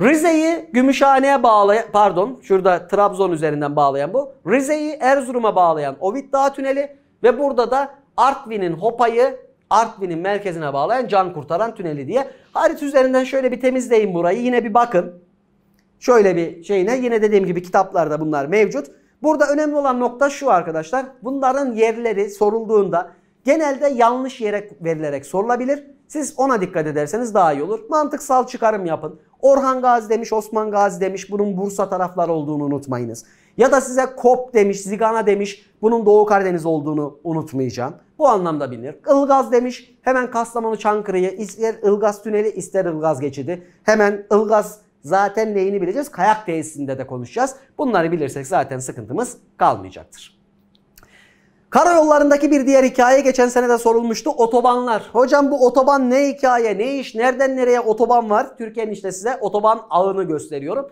A: Rize'yi Gümüşhane'ye bağlayan, pardon şurada Trabzon üzerinden bağlayan bu. Rize'yi Erzurum'a bağlayan Ovid Dağı Tüneli ve burada da Artvin'in Hopa'yı Artvin'in merkezine bağlayan Can Kurtaran Tüneli diye. harit üzerinden şöyle bir temizleyin burayı. Yine bir bakın. Şöyle bir şeyine yine dediğim gibi kitaplarda bunlar mevcut. Burada önemli olan nokta şu arkadaşlar. Bunların yerleri sorulduğunda genelde yanlış yere verilerek sorulabilir. Siz ona dikkat ederseniz daha iyi olur. Mantıksal çıkarım yapın. Orhan Gazi demiş, Osman Gazi demiş. Bunun Bursa tarafları olduğunu unutmayınız. Ya da size Kop demiş, Zigana demiş. Bunun Doğu Karadeniz olduğunu unutmayacağım. Bu anlamda bilinir. Ilgaz demiş. Hemen Kastamonu Çankırı'yı ister Ilgaz Tüneli ister Ilgaz Geçidi. Hemen Ilgaz zaten neyini bileceğiz? Kayak tesisinde de konuşacağız. Bunları bilirsek zaten sıkıntımız kalmayacaktır. Karayollarındaki bir diğer hikaye geçen sene de sorulmuştu. Otobanlar. Hocam bu otoban ne hikaye, ne iş, nereden nereye otoban var? Türkiye'nin işte size otoban ağını gösteriyorum.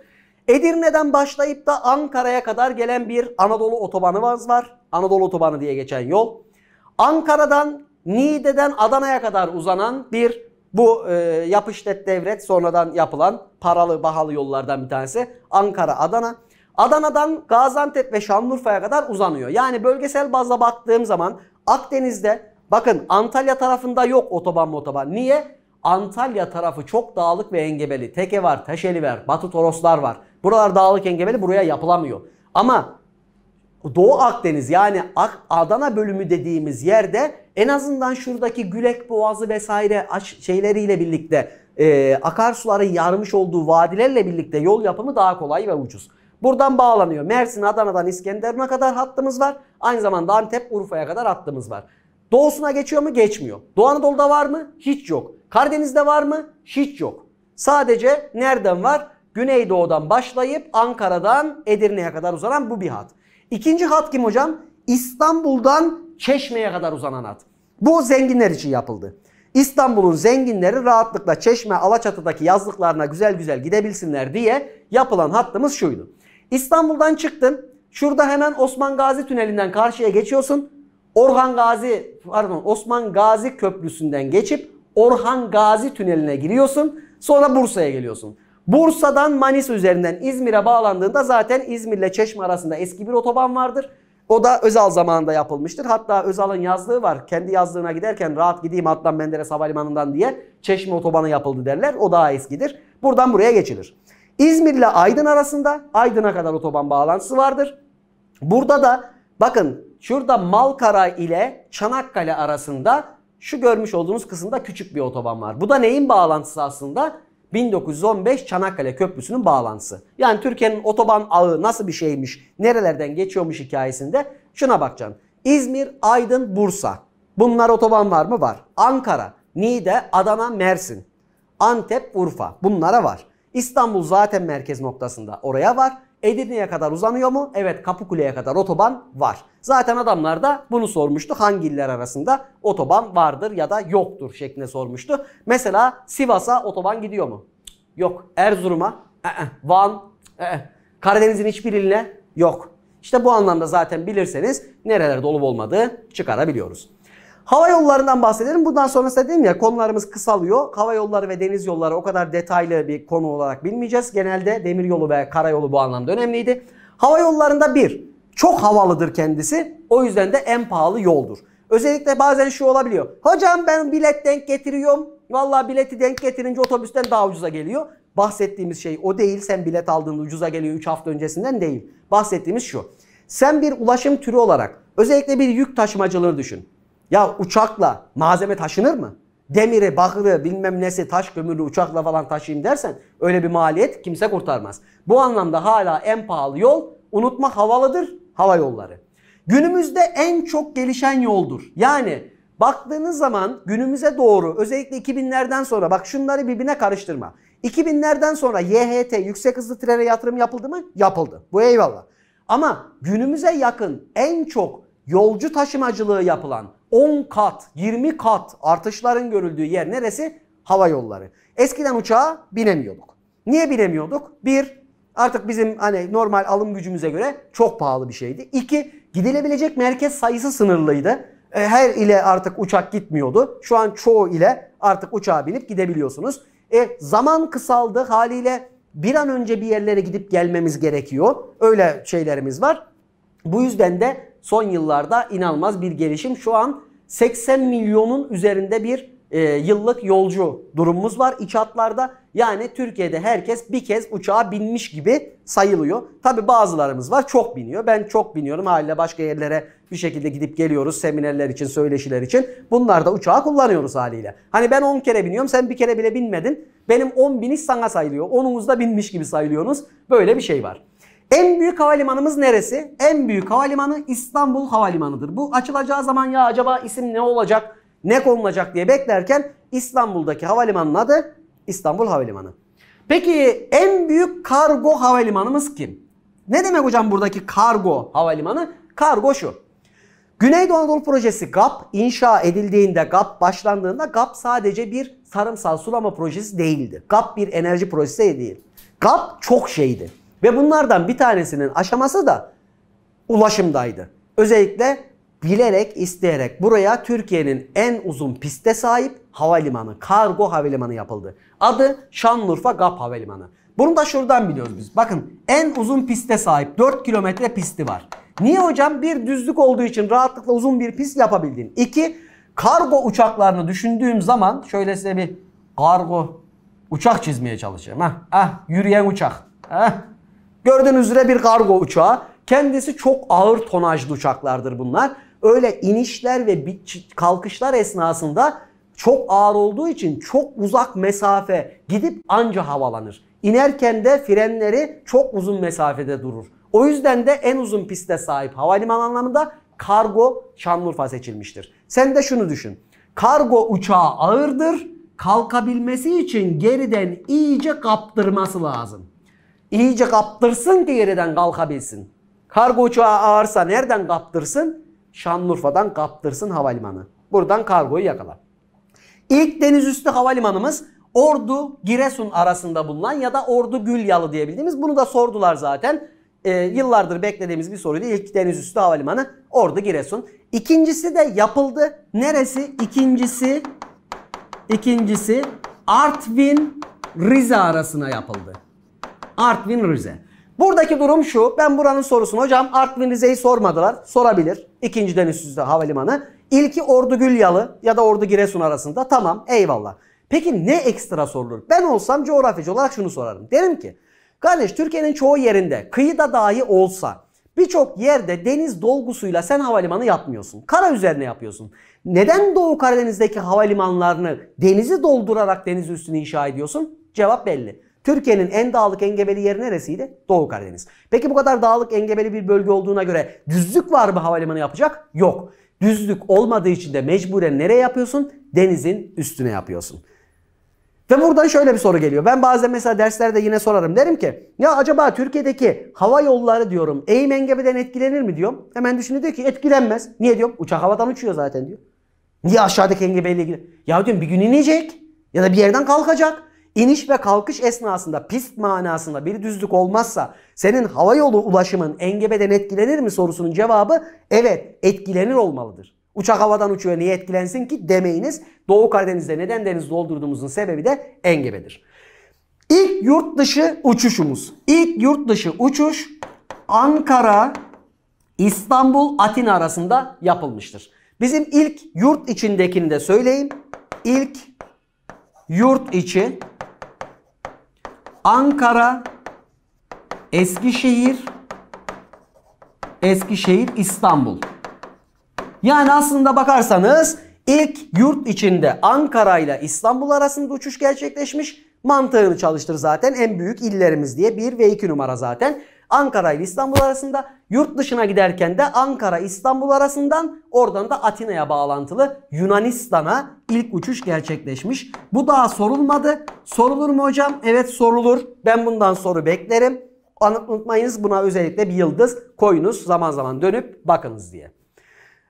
A: Edirne'den başlayıp da Ankara'ya kadar gelen bir Anadolu otobanı var. Anadolu otobanı diye geçen yol. Ankara'dan Niğde'den Adana'ya kadar uzanan bir bu e, yapıştet devret sonradan yapılan paralı bahalı yollardan bir tanesi Ankara Adana. Adana'dan Gaziantep ve Şanlıurfa'ya kadar uzanıyor. Yani bölgesel bazda baktığım zaman Akdeniz'de bakın Antalya tarafında yok otoban motoban. Niye? Antalya tarafı çok dağlık ve engebeli. Teke var, Teşeli var, Batı Toroslar var. Buralar dağlık engebeli buraya yapılamıyor. Ama Doğu Akdeniz yani Adana bölümü dediğimiz yerde en azından şuradaki Gülek Boğazı vesaire şeyleriyle birlikte e, akarsuların yarmış olduğu vadilerle birlikte yol yapımı daha kolay ve ucuz. Buradan bağlanıyor. Mersin, Adana'dan İskenderun'a kadar hattımız var. Aynı zamanda Antep, Urfa'ya kadar hattımız var. Doğusuna geçiyor mu? Geçmiyor. Doğu Anadolu'da var mı? Hiç yok. Karadeniz'de var mı? Hiç yok. Sadece nereden var? Güneydoğu'dan başlayıp Ankara'dan Edirne'ye kadar uzanan bu bir hat. İkinci hat kim hocam? İstanbul'dan Çeşme'ye kadar uzanan hat. Bu zenginler için yapıldı. İstanbul'un zenginleri rahatlıkla Çeşme, Alaçatı'daki yazlıklarına güzel güzel gidebilsinler diye yapılan hattımız şuydu. İstanbul'dan çıktın. Şurada hemen Osman Gazi Tüneli'nden karşıya geçiyorsun. Orhan Gazi pardon Osman Gazi Köprüsü'nden geçip Orhan Gazi Tüneli'ne giriyorsun. Sonra Bursa'ya geliyorsun. Bursa'dan Manisa üzerinden İzmir'e bağlandığında zaten İzmir ile Çeşme arasında eski bir otoban vardır. O da Özal zamanında yapılmıştır. Hatta Özal'ın yazdığı var. Kendi yazdığına giderken rahat gideyim Adnan Menderes Havalimanı'ndan diye Çeşme otobanı yapıldı derler. O daha eskidir. Buradan buraya geçilir. İzmir ile Aydın arasında Aydın'a kadar otoban bağlantısı vardır. Burada da bakın şurada Malkara ile Çanakkale arasında şu görmüş olduğunuz kısımda küçük bir otoban var. Bu da neyin bağlantısı aslında? 1915 Çanakkale Köprüsü'nün bağlantısı. Yani Türkiye'nin otoban ağı nasıl bir şeymiş, nerelerden geçiyormuş hikayesinde şuna bakacaksın. İzmir, Aydın, Bursa. Bunlar otoban var mı? Var. Ankara, Niğde, Adana, Mersin, Antep, Urfa. Bunlara var. İstanbul zaten merkez noktasında oraya var. Edirne'ye kadar uzanıyor mu? Evet Kapıkule'ye kadar otoban var. Zaten adamlar da bunu sormuştu. Hangi iller arasında otoban vardır ya da yoktur şeklinde sormuştu. Mesela Sivas'a otoban gidiyor mu? Yok. Erzurum'a? Ee, e Van? Ee, e Karadeniz'in hiçbir iline? Yok. İşte bu anlamda zaten bilirseniz nerelerde olup olmadığı çıkarabiliyoruz. Hava yollarından bahsedelim. Bundan sonra dedim ya konularımız kısalıyor. Hava yolları ve deniz yolları o kadar detaylı bir konu olarak bilmeyeceğiz. Genelde demir yolu ve karayolu bu anlamda önemliydi. Hava yollarında bir, çok havalıdır kendisi. O yüzden de en pahalı yoldur. Özellikle bazen şu olabiliyor. Hocam ben bilet denk getiriyorum. Valla bileti denk getirince otobüsten daha ucuza geliyor. Bahsettiğimiz şey o değil. Sen bilet aldığında ucuza geliyor 3 hafta öncesinden değil. Bahsettiğimiz şu. Sen bir ulaşım türü olarak özellikle bir yük taşımacılığı düşün. Ya uçakla malzeme taşınır mı? Demiri, bakırı, bilmem nesi, taş kömürlü uçakla falan taşıyayım dersen öyle bir maliyet kimse kurtarmaz. Bu anlamda hala en pahalı yol unutma havalıdır hava yolları. Günümüzde en çok gelişen yoldur. Yani baktığınız zaman günümüze doğru özellikle 2000'lerden sonra bak şunları birbirine karıştırma. 2000'lerden sonra YHT yüksek hızlı trene yatırım yapıldı mı? Yapıldı. Bu eyvallah. Ama günümüze yakın en çok yolcu taşımacılığı yapılan 10 kat, 20 kat artışların görüldüğü yer neresi? Hava yolları. Eskiden uçağa binemiyorduk. Niye binemiyorduk? Bir, artık bizim hani normal alım gücümüze göre çok pahalı bir şeydi. İki, gidilebilecek merkez sayısı sınırlıydı. E, her ile artık uçak gitmiyordu. Şu an çoğu ile artık uçağa binip gidebiliyorsunuz. E, zaman kısaldı haliyle bir an önce bir yerlere gidip gelmemiz gerekiyor. Öyle şeylerimiz var. Bu yüzden de son yıllarda inanılmaz bir gelişim. Şu an 80 milyonun üzerinde bir e, yıllık yolcu durumumuz var iç hatlarda. Yani Türkiye'de herkes bir kez uçağa binmiş gibi sayılıyor. Tabi bazılarımız var çok biniyor. Ben çok biniyorum haliyle başka yerlere bir şekilde gidip geliyoruz seminerler için, söyleşiler için. Bunlar da uçağı kullanıyoruz haliyle. Hani ben 10 kere biniyorum sen bir kere bile binmedin. Benim 10 biniş sana sayılıyor. 10'unuzda binmiş gibi sayılıyorsunuz. Böyle bir şey var. En büyük havalimanımız neresi? En büyük havalimanı İstanbul Havalimanı'dır. Bu açılacağı zaman ya acaba isim ne olacak, ne konulacak diye beklerken İstanbul'daki havalimanının adı İstanbul Havalimanı. Peki en büyük kargo havalimanımız kim? Ne demek hocam buradaki kargo havalimanı? Kargo şu. Güneydoğu Anadolu Projesi GAP inşa edildiğinde, GAP başlandığında GAP sadece bir sarımsal sulama projesi değildi. GAP bir enerji projesi değil. GAP çok şeydi. Ve bunlardan bir tanesinin aşaması da ulaşımdaydı. Özellikle bilerek, isteyerek buraya Türkiye'nin en uzun piste sahip havalimanı, kargo havalimanı yapıldı. Adı Şanlıurfa GAP Havalimanı. Bunu da şuradan biliyoruz biz. Bakın en uzun piste sahip 4 kilometre pisti var. Niye hocam? Bir düzlük olduğu için rahatlıkla uzun bir pist yapabildin. İki, kargo uçaklarını düşündüğüm zaman şöyle size bir kargo uçak çizmeye çalışacağım. Ah, ah yürüyen uçak. Ah, Gördüğünüz üzere bir kargo uçağı. Kendisi çok ağır tonajlı uçaklardır bunlar. Öyle inişler ve kalkışlar esnasında çok ağır olduğu için çok uzak mesafe gidip anca havalanır. İnerken de frenleri çok uzun mesafede durur. O yüzden de en uzun piste sahip havalimanı anlamında kargo Şanlıurfa seçilmiştir. Sen de şunu düşün. Kargo uçağı ağırdır. Kalkabilmesi için geriden iyice kaptırması lazım iyice kaptırsın ki yerden kalkabilsin. Kargo uçağı ağırsa nereden kaptırsın? Şanlıurfa'dan kaptırsın havalimanı. Buradan kargoyu yakala. İlk deniz üstü havalimanımız Ordu Giresun arasında bulunan ya da Ordu Gülyalı diye bildiğimiz. Bunu da sordular zaten. E, yıllardır beklediğimiz bir soruydu. İlk deniz üstü havalimanı Ordu Giresun. İkincisi de yapıldı. Neresi? İkincisi ikincisi Artvin Rize arasına yapıldı. Artvin Rize. Buradaki durum şu. Ben buranın sorusunu hocam Artvin Rize'yi sormadılar. Sorabilir. İkinci deniz yüzü havalimanı. İlki Ordu Gülyalı ya da Ordu Giresun arasında. Tamam eyvallah. Peki ne ekstra sorulur? Ben olsam coğrafyacı olarak şunu sorarım. Derim ki kardeş Türkiye'nin çoğu yerinde kıyıda dahi olsa birçok yerde deniz dolgusuyla sen havalimanı yapmıyorsun. Kara üzerine yapıyorsun. Neden Doğu Karadeniz'deki havalimanlarını denizi doldurarak deniz üstünü inşa ediyorsun? Cevap belli. Türkiye'nin en dağlık engebeli yeri neresiydi? Doğu Karadeniz. Peki bu kadar dağlık engebeli bir bölge olduğuna göre düzlük var mı havalimanı yapacak? Yok. Düzlük olmadığı için de mecburen nereye yapıyorsun? Denizin üstüne yapıyorsun. Ve buradan şöyle bir soru geliyor. Ben bazen mesela derslerde yine sorarım. Derim ki ya acaba Türkiye'deki hava yolları diyorum eğim engebeden etkilenir mi diyorum. Hemen düşünüyor diyor ki etkilenmez. Niye diyorum? Uçak havadan uçuyor zaten diyor. Niye aşağıdaki engebeyle ilgili? Ya diyorum bir gün inecek ya da bir yerden kalkacak. İniş ve kalkış esnasında pist manasında bir düzlük olmazsa senin hava yolu ulaşımın engebeden etkilenir mi sorusunun cevabı evet etkilenir olmalıdır. Uçak havadan uçuyor niye etkilensin ki demeyiniz. Doğu Karadeniz'de neden deniz doldurduğumuzun sebebi de engebedir. İlk yurt dışı uçuşumuz. İlk yurt dışı uçuş Ankara, İstanbul, Atina arasında yapılmıştır. Bizim ilk yurt içindekini de söyleyeyim. İlk yurt içi Ankara, Eskişehir, Eskişehir, İstanbul. Yani aslında bakarsanız ilk yurt içinde Ankara ile İstanbul arasında uçuş gerçekleşmiş. Mantığını çalıştır zaten en büyük illerimiz diye 1 ve 2 numara zaten. Ankara ile İstanbul arasında. Yurt dışına giderken de Ankara İstanbul arasından oradan da Atina'ya bağlantılı Yunanistan'a ilk uçuş gerçekleşmiş. Bu daha sorulmadı. Sorulur mu hocam? Evet sorulur. Ben bundan soru beklerim. Unutmayınız buna özellikle bir yıldız koyunuz zaman zaman dönüp bakınız diye.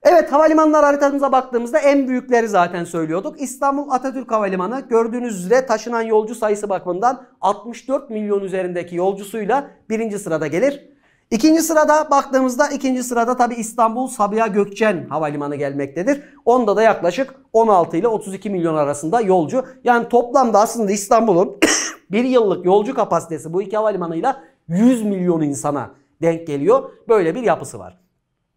A: Evet havalimanlar haritamıza baktığımızda en büyükleri zaten söylüyorduk. İstanbul Atatürk Havalimanı gördüğünüz üzere taşınan yolcu sayısı bakımından 64 milyon üzerindeki yolcusuyla birinci sırada gelir. İkinci sırada baktığımızda ikinci sırada tabi İstanbul Sabiha Gökçen Havalimanı gelmektedir. Onda da yaklaşık 16 ile 32 milyon arasında yolcu. Yani toplamda aslında İstanbul'un *coughs* bir yıllık yolcu kapasitesi bu iki havalimanıyla 100 milyon insana denk geliyor. Böyle bir yapısı var.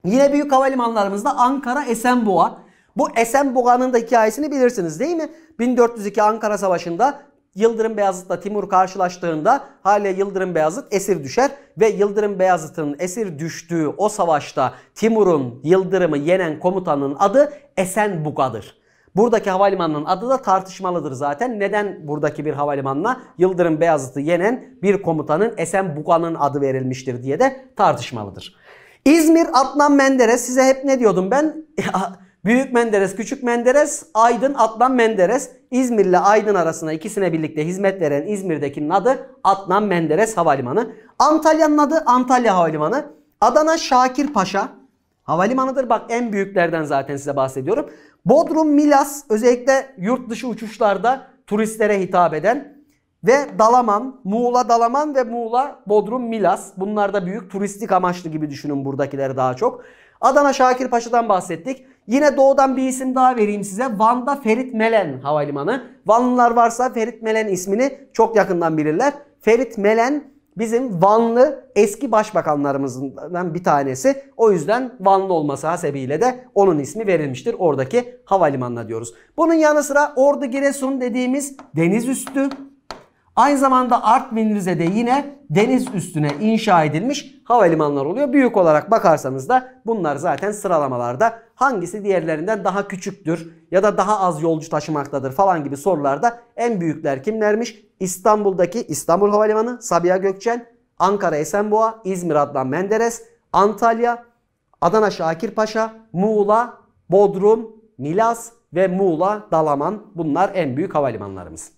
A: Yine büyük havalimanlarımızda Ankara Esenboğa. Bu Esenboğa'nın da hikayesini bilirsiniz değil mi? 1402 Ankara Savaşı'nda Yıldırım Beyazıt'la Timur karşılaştığında hala Yıldırım Beyazıt esir düşer ve Yıldırım Beyazıt'ın esir düştüğü o savaşta Timur'un Yıldırım'ı yenen komutanın adı Esenbuga'dır. Buradaki havalimanının adı da tartışmalıdır zaten. Neden buradaki bir havalimanına Yıldırım Beyazıt'ı yenen bir komutanın Esenbuga'nın adı verilmiştir diye de tartışmalıdır. İzmir Adnan Menderes size hep ne diyordum ben? *laughs* Büyük Menderes, Küçük Menderes, Aydın, Adnan Menderes. İzmir ile Aydın arasında ikisine birlikte hizmet veren İzmir'dekinin adı Adnan Menderes Havalimanı. Antalya'nın adı Antalya Havalimanı. Adana Şakir Paşa Havalimanıdır. Bak en büyüklerden zaten size bahsediyorum. Bodrum, Milas özellikle yurt dışı uçuşlarda turistlere hitap eden ve Dalaman, Muğla Dalaman ve Muğla Bodrum Milas. Bunlar da büyük turistik amaçlı gibi düşünün buradakileri daha çok. Adana Şakir Paşa'dan bahsettik. Yine doğudan bir isim daha vereyim size. Van'da Ferit Melen Havalimanı. Vanlılar varsa Ferit Melen ismini çok yakından bilirler. Ferit Melen bizim Vanlı eski başbakanlarımızdan bir tanesi. O yüzden Vanlı olması hasebiyle de onun ismi verilmiştir oradaki havalimanına diyoruz. Bunun yanı sıra Ordu Giresun dediğimiz deniz üstü Aynı zamanda Artvin Rize'de yine deniz üstüne inşa edilmiş havalimanları oluyor. Büyük olarak bakarsanız da bunlar zaten sıralamalarda hangisi diğerlerinden daha küçüktür ya da daha az yolcu taşımaktadır falan gibi sorularda en büyükler kimlermiş? İstanbul'daki İstanbul Havalimanı Sabiha Gökçen, Ankara Esenboğa, İzmir Adnan Menderes, Antalya, Adana Şakirpaşa, Muğla, Bodrum, Milas ve Muğla Dalaman bunlar en büyük havalimanlarımız.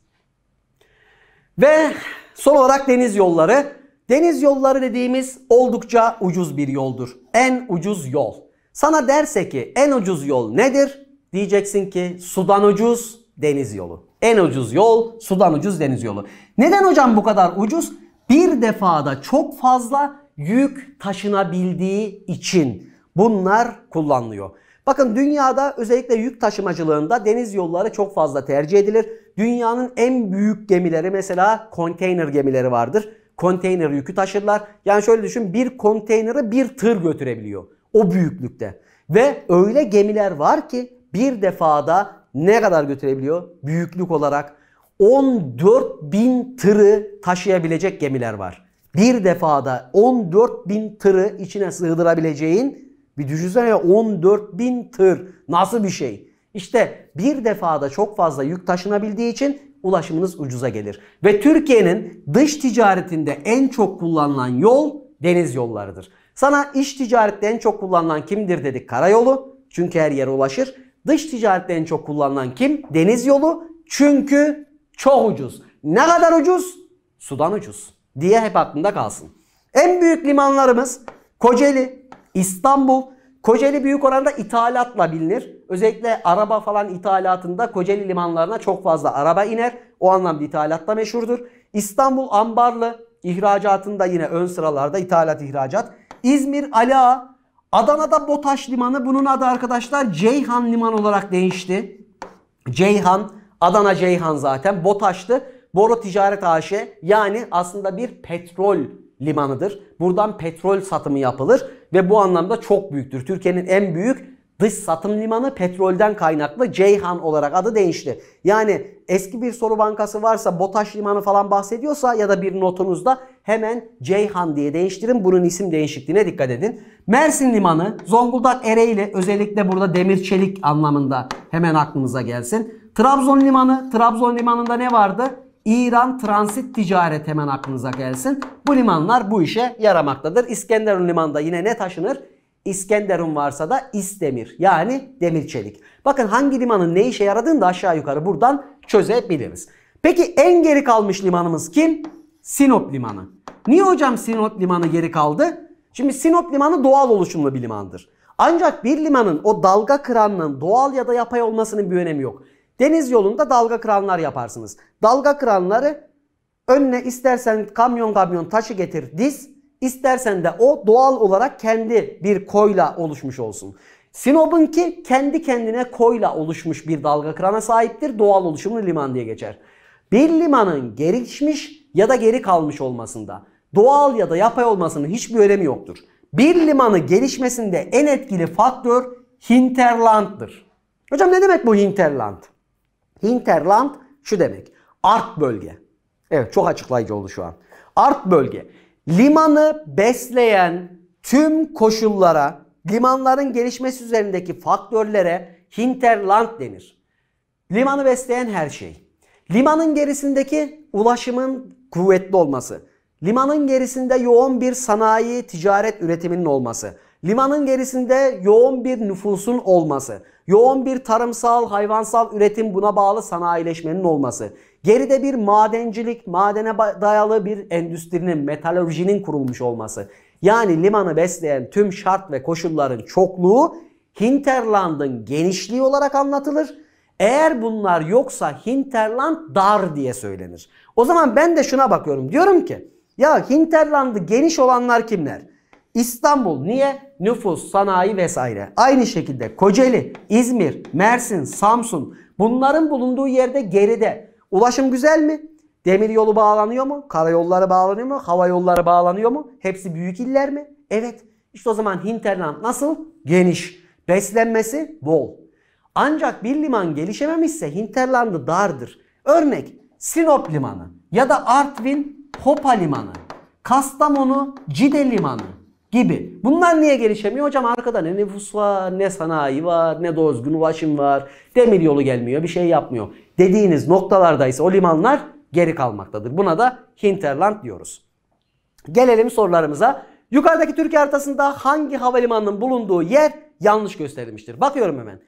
A: Ve son olarak deniz yolları. Deniz yolları dediğimiz oldukça ucuz bir yoldur. En ucuz yol. Sana derse ki en ucuz yol nedir? Diyeceksin ki sudan ucuz deniz yolu. En ucuz yol sudan ucuz deniz yolu. Neden hocam bu kadar ucuz? Bir defada çok fazla yük taşınabildiği için bunlar kullanılıyor. Bakın dünyada özellikle yük taşımacılığında deniz yolları çok fazla tercih edilir. Dünyanın en büyük gemileri mesela konteyner gemileri vardır. Konteyner yükü taşırlar. Yani şöyle düşün bir konteyneri bir tır götürebiliyor. O büyüklükte. Ve öyle gemiler var ki bir defada ne kadar götürebiliyor? Büyüklük olarak 14 bin tırı taşıyabilecek gemiler var. Bir defada 14 bin tırı içine sığdırabileceğin bir düşünsene 14 bin tır nasıl bir şey? İşte bir defada çok fazla yük taşınabildiği için ulaşımınız ucuza gelir. Ve Türkiye'nin dış ticaretinde en çok kullanılan yol deniz yollarıdır. Sana iş ticarette en çok kullanılan kimdir dedik karayolu. Çünkü her yere ulaşır. Dış ticarette en çok kullanılan kim? Deniz yolu. Çünkü çok ucuz. Ne kadar ucuz? Sudan ucuz. Diye hep aklında kalsın. En büyük limanlarımız Kocaeli, İstanbul Kocaeli büyük oranda ithalatla bilinir. Özellikle araba falan ithalatında Kocaeli limanlarına çok fazla araba iner. O anlamda ithalatta meşhurdur. İstanbul Ambarlı ihracatında yine ön sıralarda ithalat ihracat. İzmir Ala, Adana'da Botaş Limanı bunun adı arkadaşlar Ceyhan Liman olarak değişti. Ceyhan, Adana Ceyhan zaten Botaş'tı. Boro Ticaret AŞ e, yani aslında bir petrol limanıdır. Buradan petrol satımı yapılır ve bu anlamda çok büyüktür. Türkiye'nin en büyük dış satım limanı petrolden kaynaklı Ceyhan olarak adı değişti. Yani eski bir soru bankası varsa BOTAŞ limanı falan bahsediyorsa ya da bir notunuzda hemen Ceyhan diye değiştirin. Bunun isim değişikliğine dikkat edin. Mersin limanı, Zonguldak Ereğli özellikle burada demir çelik anlamında hemen aklınıza gelsin. Trabzon limanı, Trabzon limanında ne vardı? İran transit ticaret hemen aklınıza gelsin. Bu limanlar bu işe yaramaktadır. İskenderun limanında yine ne taşınır? İskenderun varsa da İstemir yani demir çelik. Bakın hangi limanın ne işe yaradığını da aşağı yukarı buradan çözebiliriz. Peki en geri kalmış limanımız kim? Sinop Limanı. Niye hocam Sinop Limanı geri kaldı? Şimdi Sinop Limanı doğal oluşumlu bir limandır. Ancak bir limanın o dalga kıranlığın doğal ya da yapay olmasının bir önemi yok. Deniz yolunda dalga kıranlar yaparsınız. Dalga kıranları önüne istersen kamyon kamyon taşı getir diz. İstersen de o doğal olarak kendi bir koyla oluşmuş olsun. Sinop'un ki kendi kendine koyla oluşmuş bir dalga kırana sahiptir. Doğal oluşumlu liman diye geçer. Bir limanın gelişmiş ya da geri kalmış olmasında doğal ya da yapay olmasının hiçbir önemi yoktur. Bir limanı gelişmesinde en etkili faktör hinterland'dır. Hocam ne demek bu hinterland? Hinterland şu demek. Art bölge. Evet çok açıklayıcı oldu şu an. Art bölge. Limanı besleyen tüm koşullara, limanların gelişmesi üzerindeki faktörlere hinterland denir. Limanı besleyen her şey. Limanın gerisindeki ulaşımın kuvvetli olması. Limanın gerisinde yoğun bir sanayi, ticaret üretiminin olması. Limanın gerisinde yoğun bir nüfusun olması. Yoğun bir tarımsal, hayvansal üretim buna bağlı sanayileşmenin olması. Geride bir madencilik, madene dayalı bir endüstrinin, metalurjinin kurulmuş olması. Yani limanı besleyen tüm şart ve koşulların çokluğu hinterlandın genişliği olarak anlatılır. Eğer bunlar yoksa hinterland dar diye söylenir. O zaman ben de şuna bakıyorum. Diyorum ki ya hinterlandı geniş olanlar kimler? İstanbul niye? Nüfus, sanayi vesaire. Aynı şekilde Kocaeli, İzmir, Mersin, Samsun bunların bulunduğu yerde geride. Ulaşım güzel mi? Demir yolu bağlanıyor mu? Karayolları bağlanıyor mu? Hava yolları bağlanıyor mu? Hepsi büyük iller mi? Evet. İşte o zaman hinterland nasıl? Geniş. Beslenmesi bol. Ancak bir liman gelişememişse hinterlandı dardır. Örnek Sinop Limanı ya da Artvin Hopa Limanı, Kastamonu Cide Limanı, gibi. Bunlar niye gelişemiyor? Hocam arkada ne nüfus var, ne sanayi var, ne dozgun ulaşım var, demir yolu gelmiyor, bir şey yapmıyor. Dediğiniz noktalarda ise o limanlar geri kalmaktadır. Buna da hinterland diyoruz. Gelelim sorularımıza. Yukarıdaki Türkiye haritasında hangi havalimanının bulunduğu yer yanlış gösterilmiştir? Bakıyorum hemen.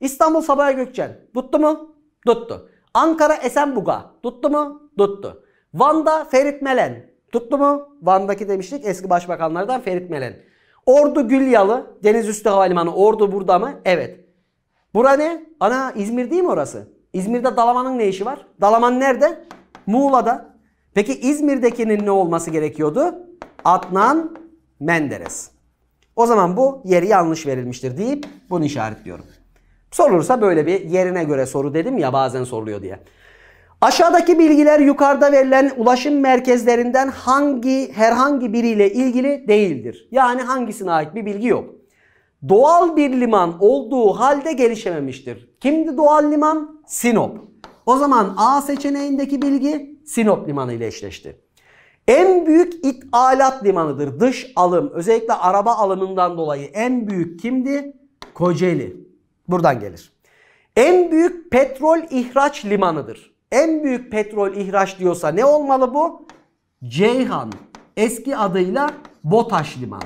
A: İstanbul Sabaha Gökçen. Tuttu mu? Tuttu. Ankara Esenbuga. Tuttu mu? Tuttu. Van'da Ferit Melen. Tuttu mu? Van'daki demiştik eski başbakanlardan Ferit Melen. Ordu Gülyalı. Denizüstü havalimanı. Ordu burada mı? Evet. Bura ne? Ana İzmir değil mi orası? İzmir'de Dalaman'ın ne işi var? Dalaman nerede? Muğla'da. Peki İzmir'dekinin ne olması gerekiyordu? Adnan Menderes. O zaman bu yeri yanlış verilmiştir deyip bunu işaretliyorum. Sorulursa böyle bir yerine göre soru dedim ya bazen soruluyor diye. Aşağıdaki bilgiler yukarıda verilen ulaşım merkezlerinden hangi herhangi biriyle ilgili değildir. Yani hangisine ait bir bilgi yok. Doğal bir liman olduğu halde gelişememiştir. Kimdi doğal liman? Sinop. O zaman A seçeneğindeki bilgi Sinop limanı ile eşleşti. En büyük ithalat limanıdır. Dış alım özellikle araba alımından dolayı en büyük kimdi? Kocaeli. Buradan gelir. En büyük petrol ihraç limanıdır en büyük petrol ihraç diyorsa ne olmalı bu? Ceyhan. Eski adıyla Botaş Limanı.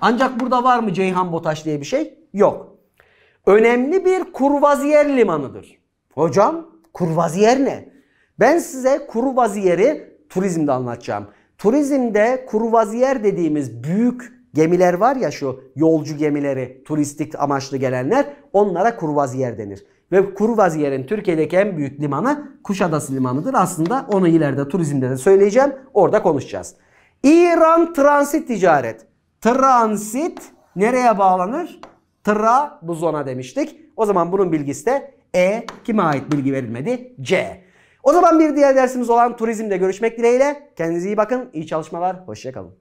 A: Ancak burada var mı Ceyhan Botaş diye bir şey? Yok. Önemli bir kurvaziyer limanıdır. Hocam kurvaziyer ne? Ben size kurvaziyeri turizmde anlatacağım. Turizmde kurvaziyer dediğimiz büyük gemiler var ya şu yolcu gemileri turistik amaçlı gelenler onlara kurvaziyer denir. Ve Kurvaz yerin Türkiye'deki en büyük limanı Kuşadası limanıdır. Aslında onu ileride turizmde de söyleyeceğim. Orada konuşacağız. İran transit ticaret. Transit nereye bağlanır? Tra bu zona demiştik. O zaman bunun bilgisi de E kime ait bilgi verilmedi? C. O zaman bir diğer dersimiz olan turizmde görüşmek dileğiyle. Kendinize iyi bakın. İyi çalışmalar. Hoşçakalın.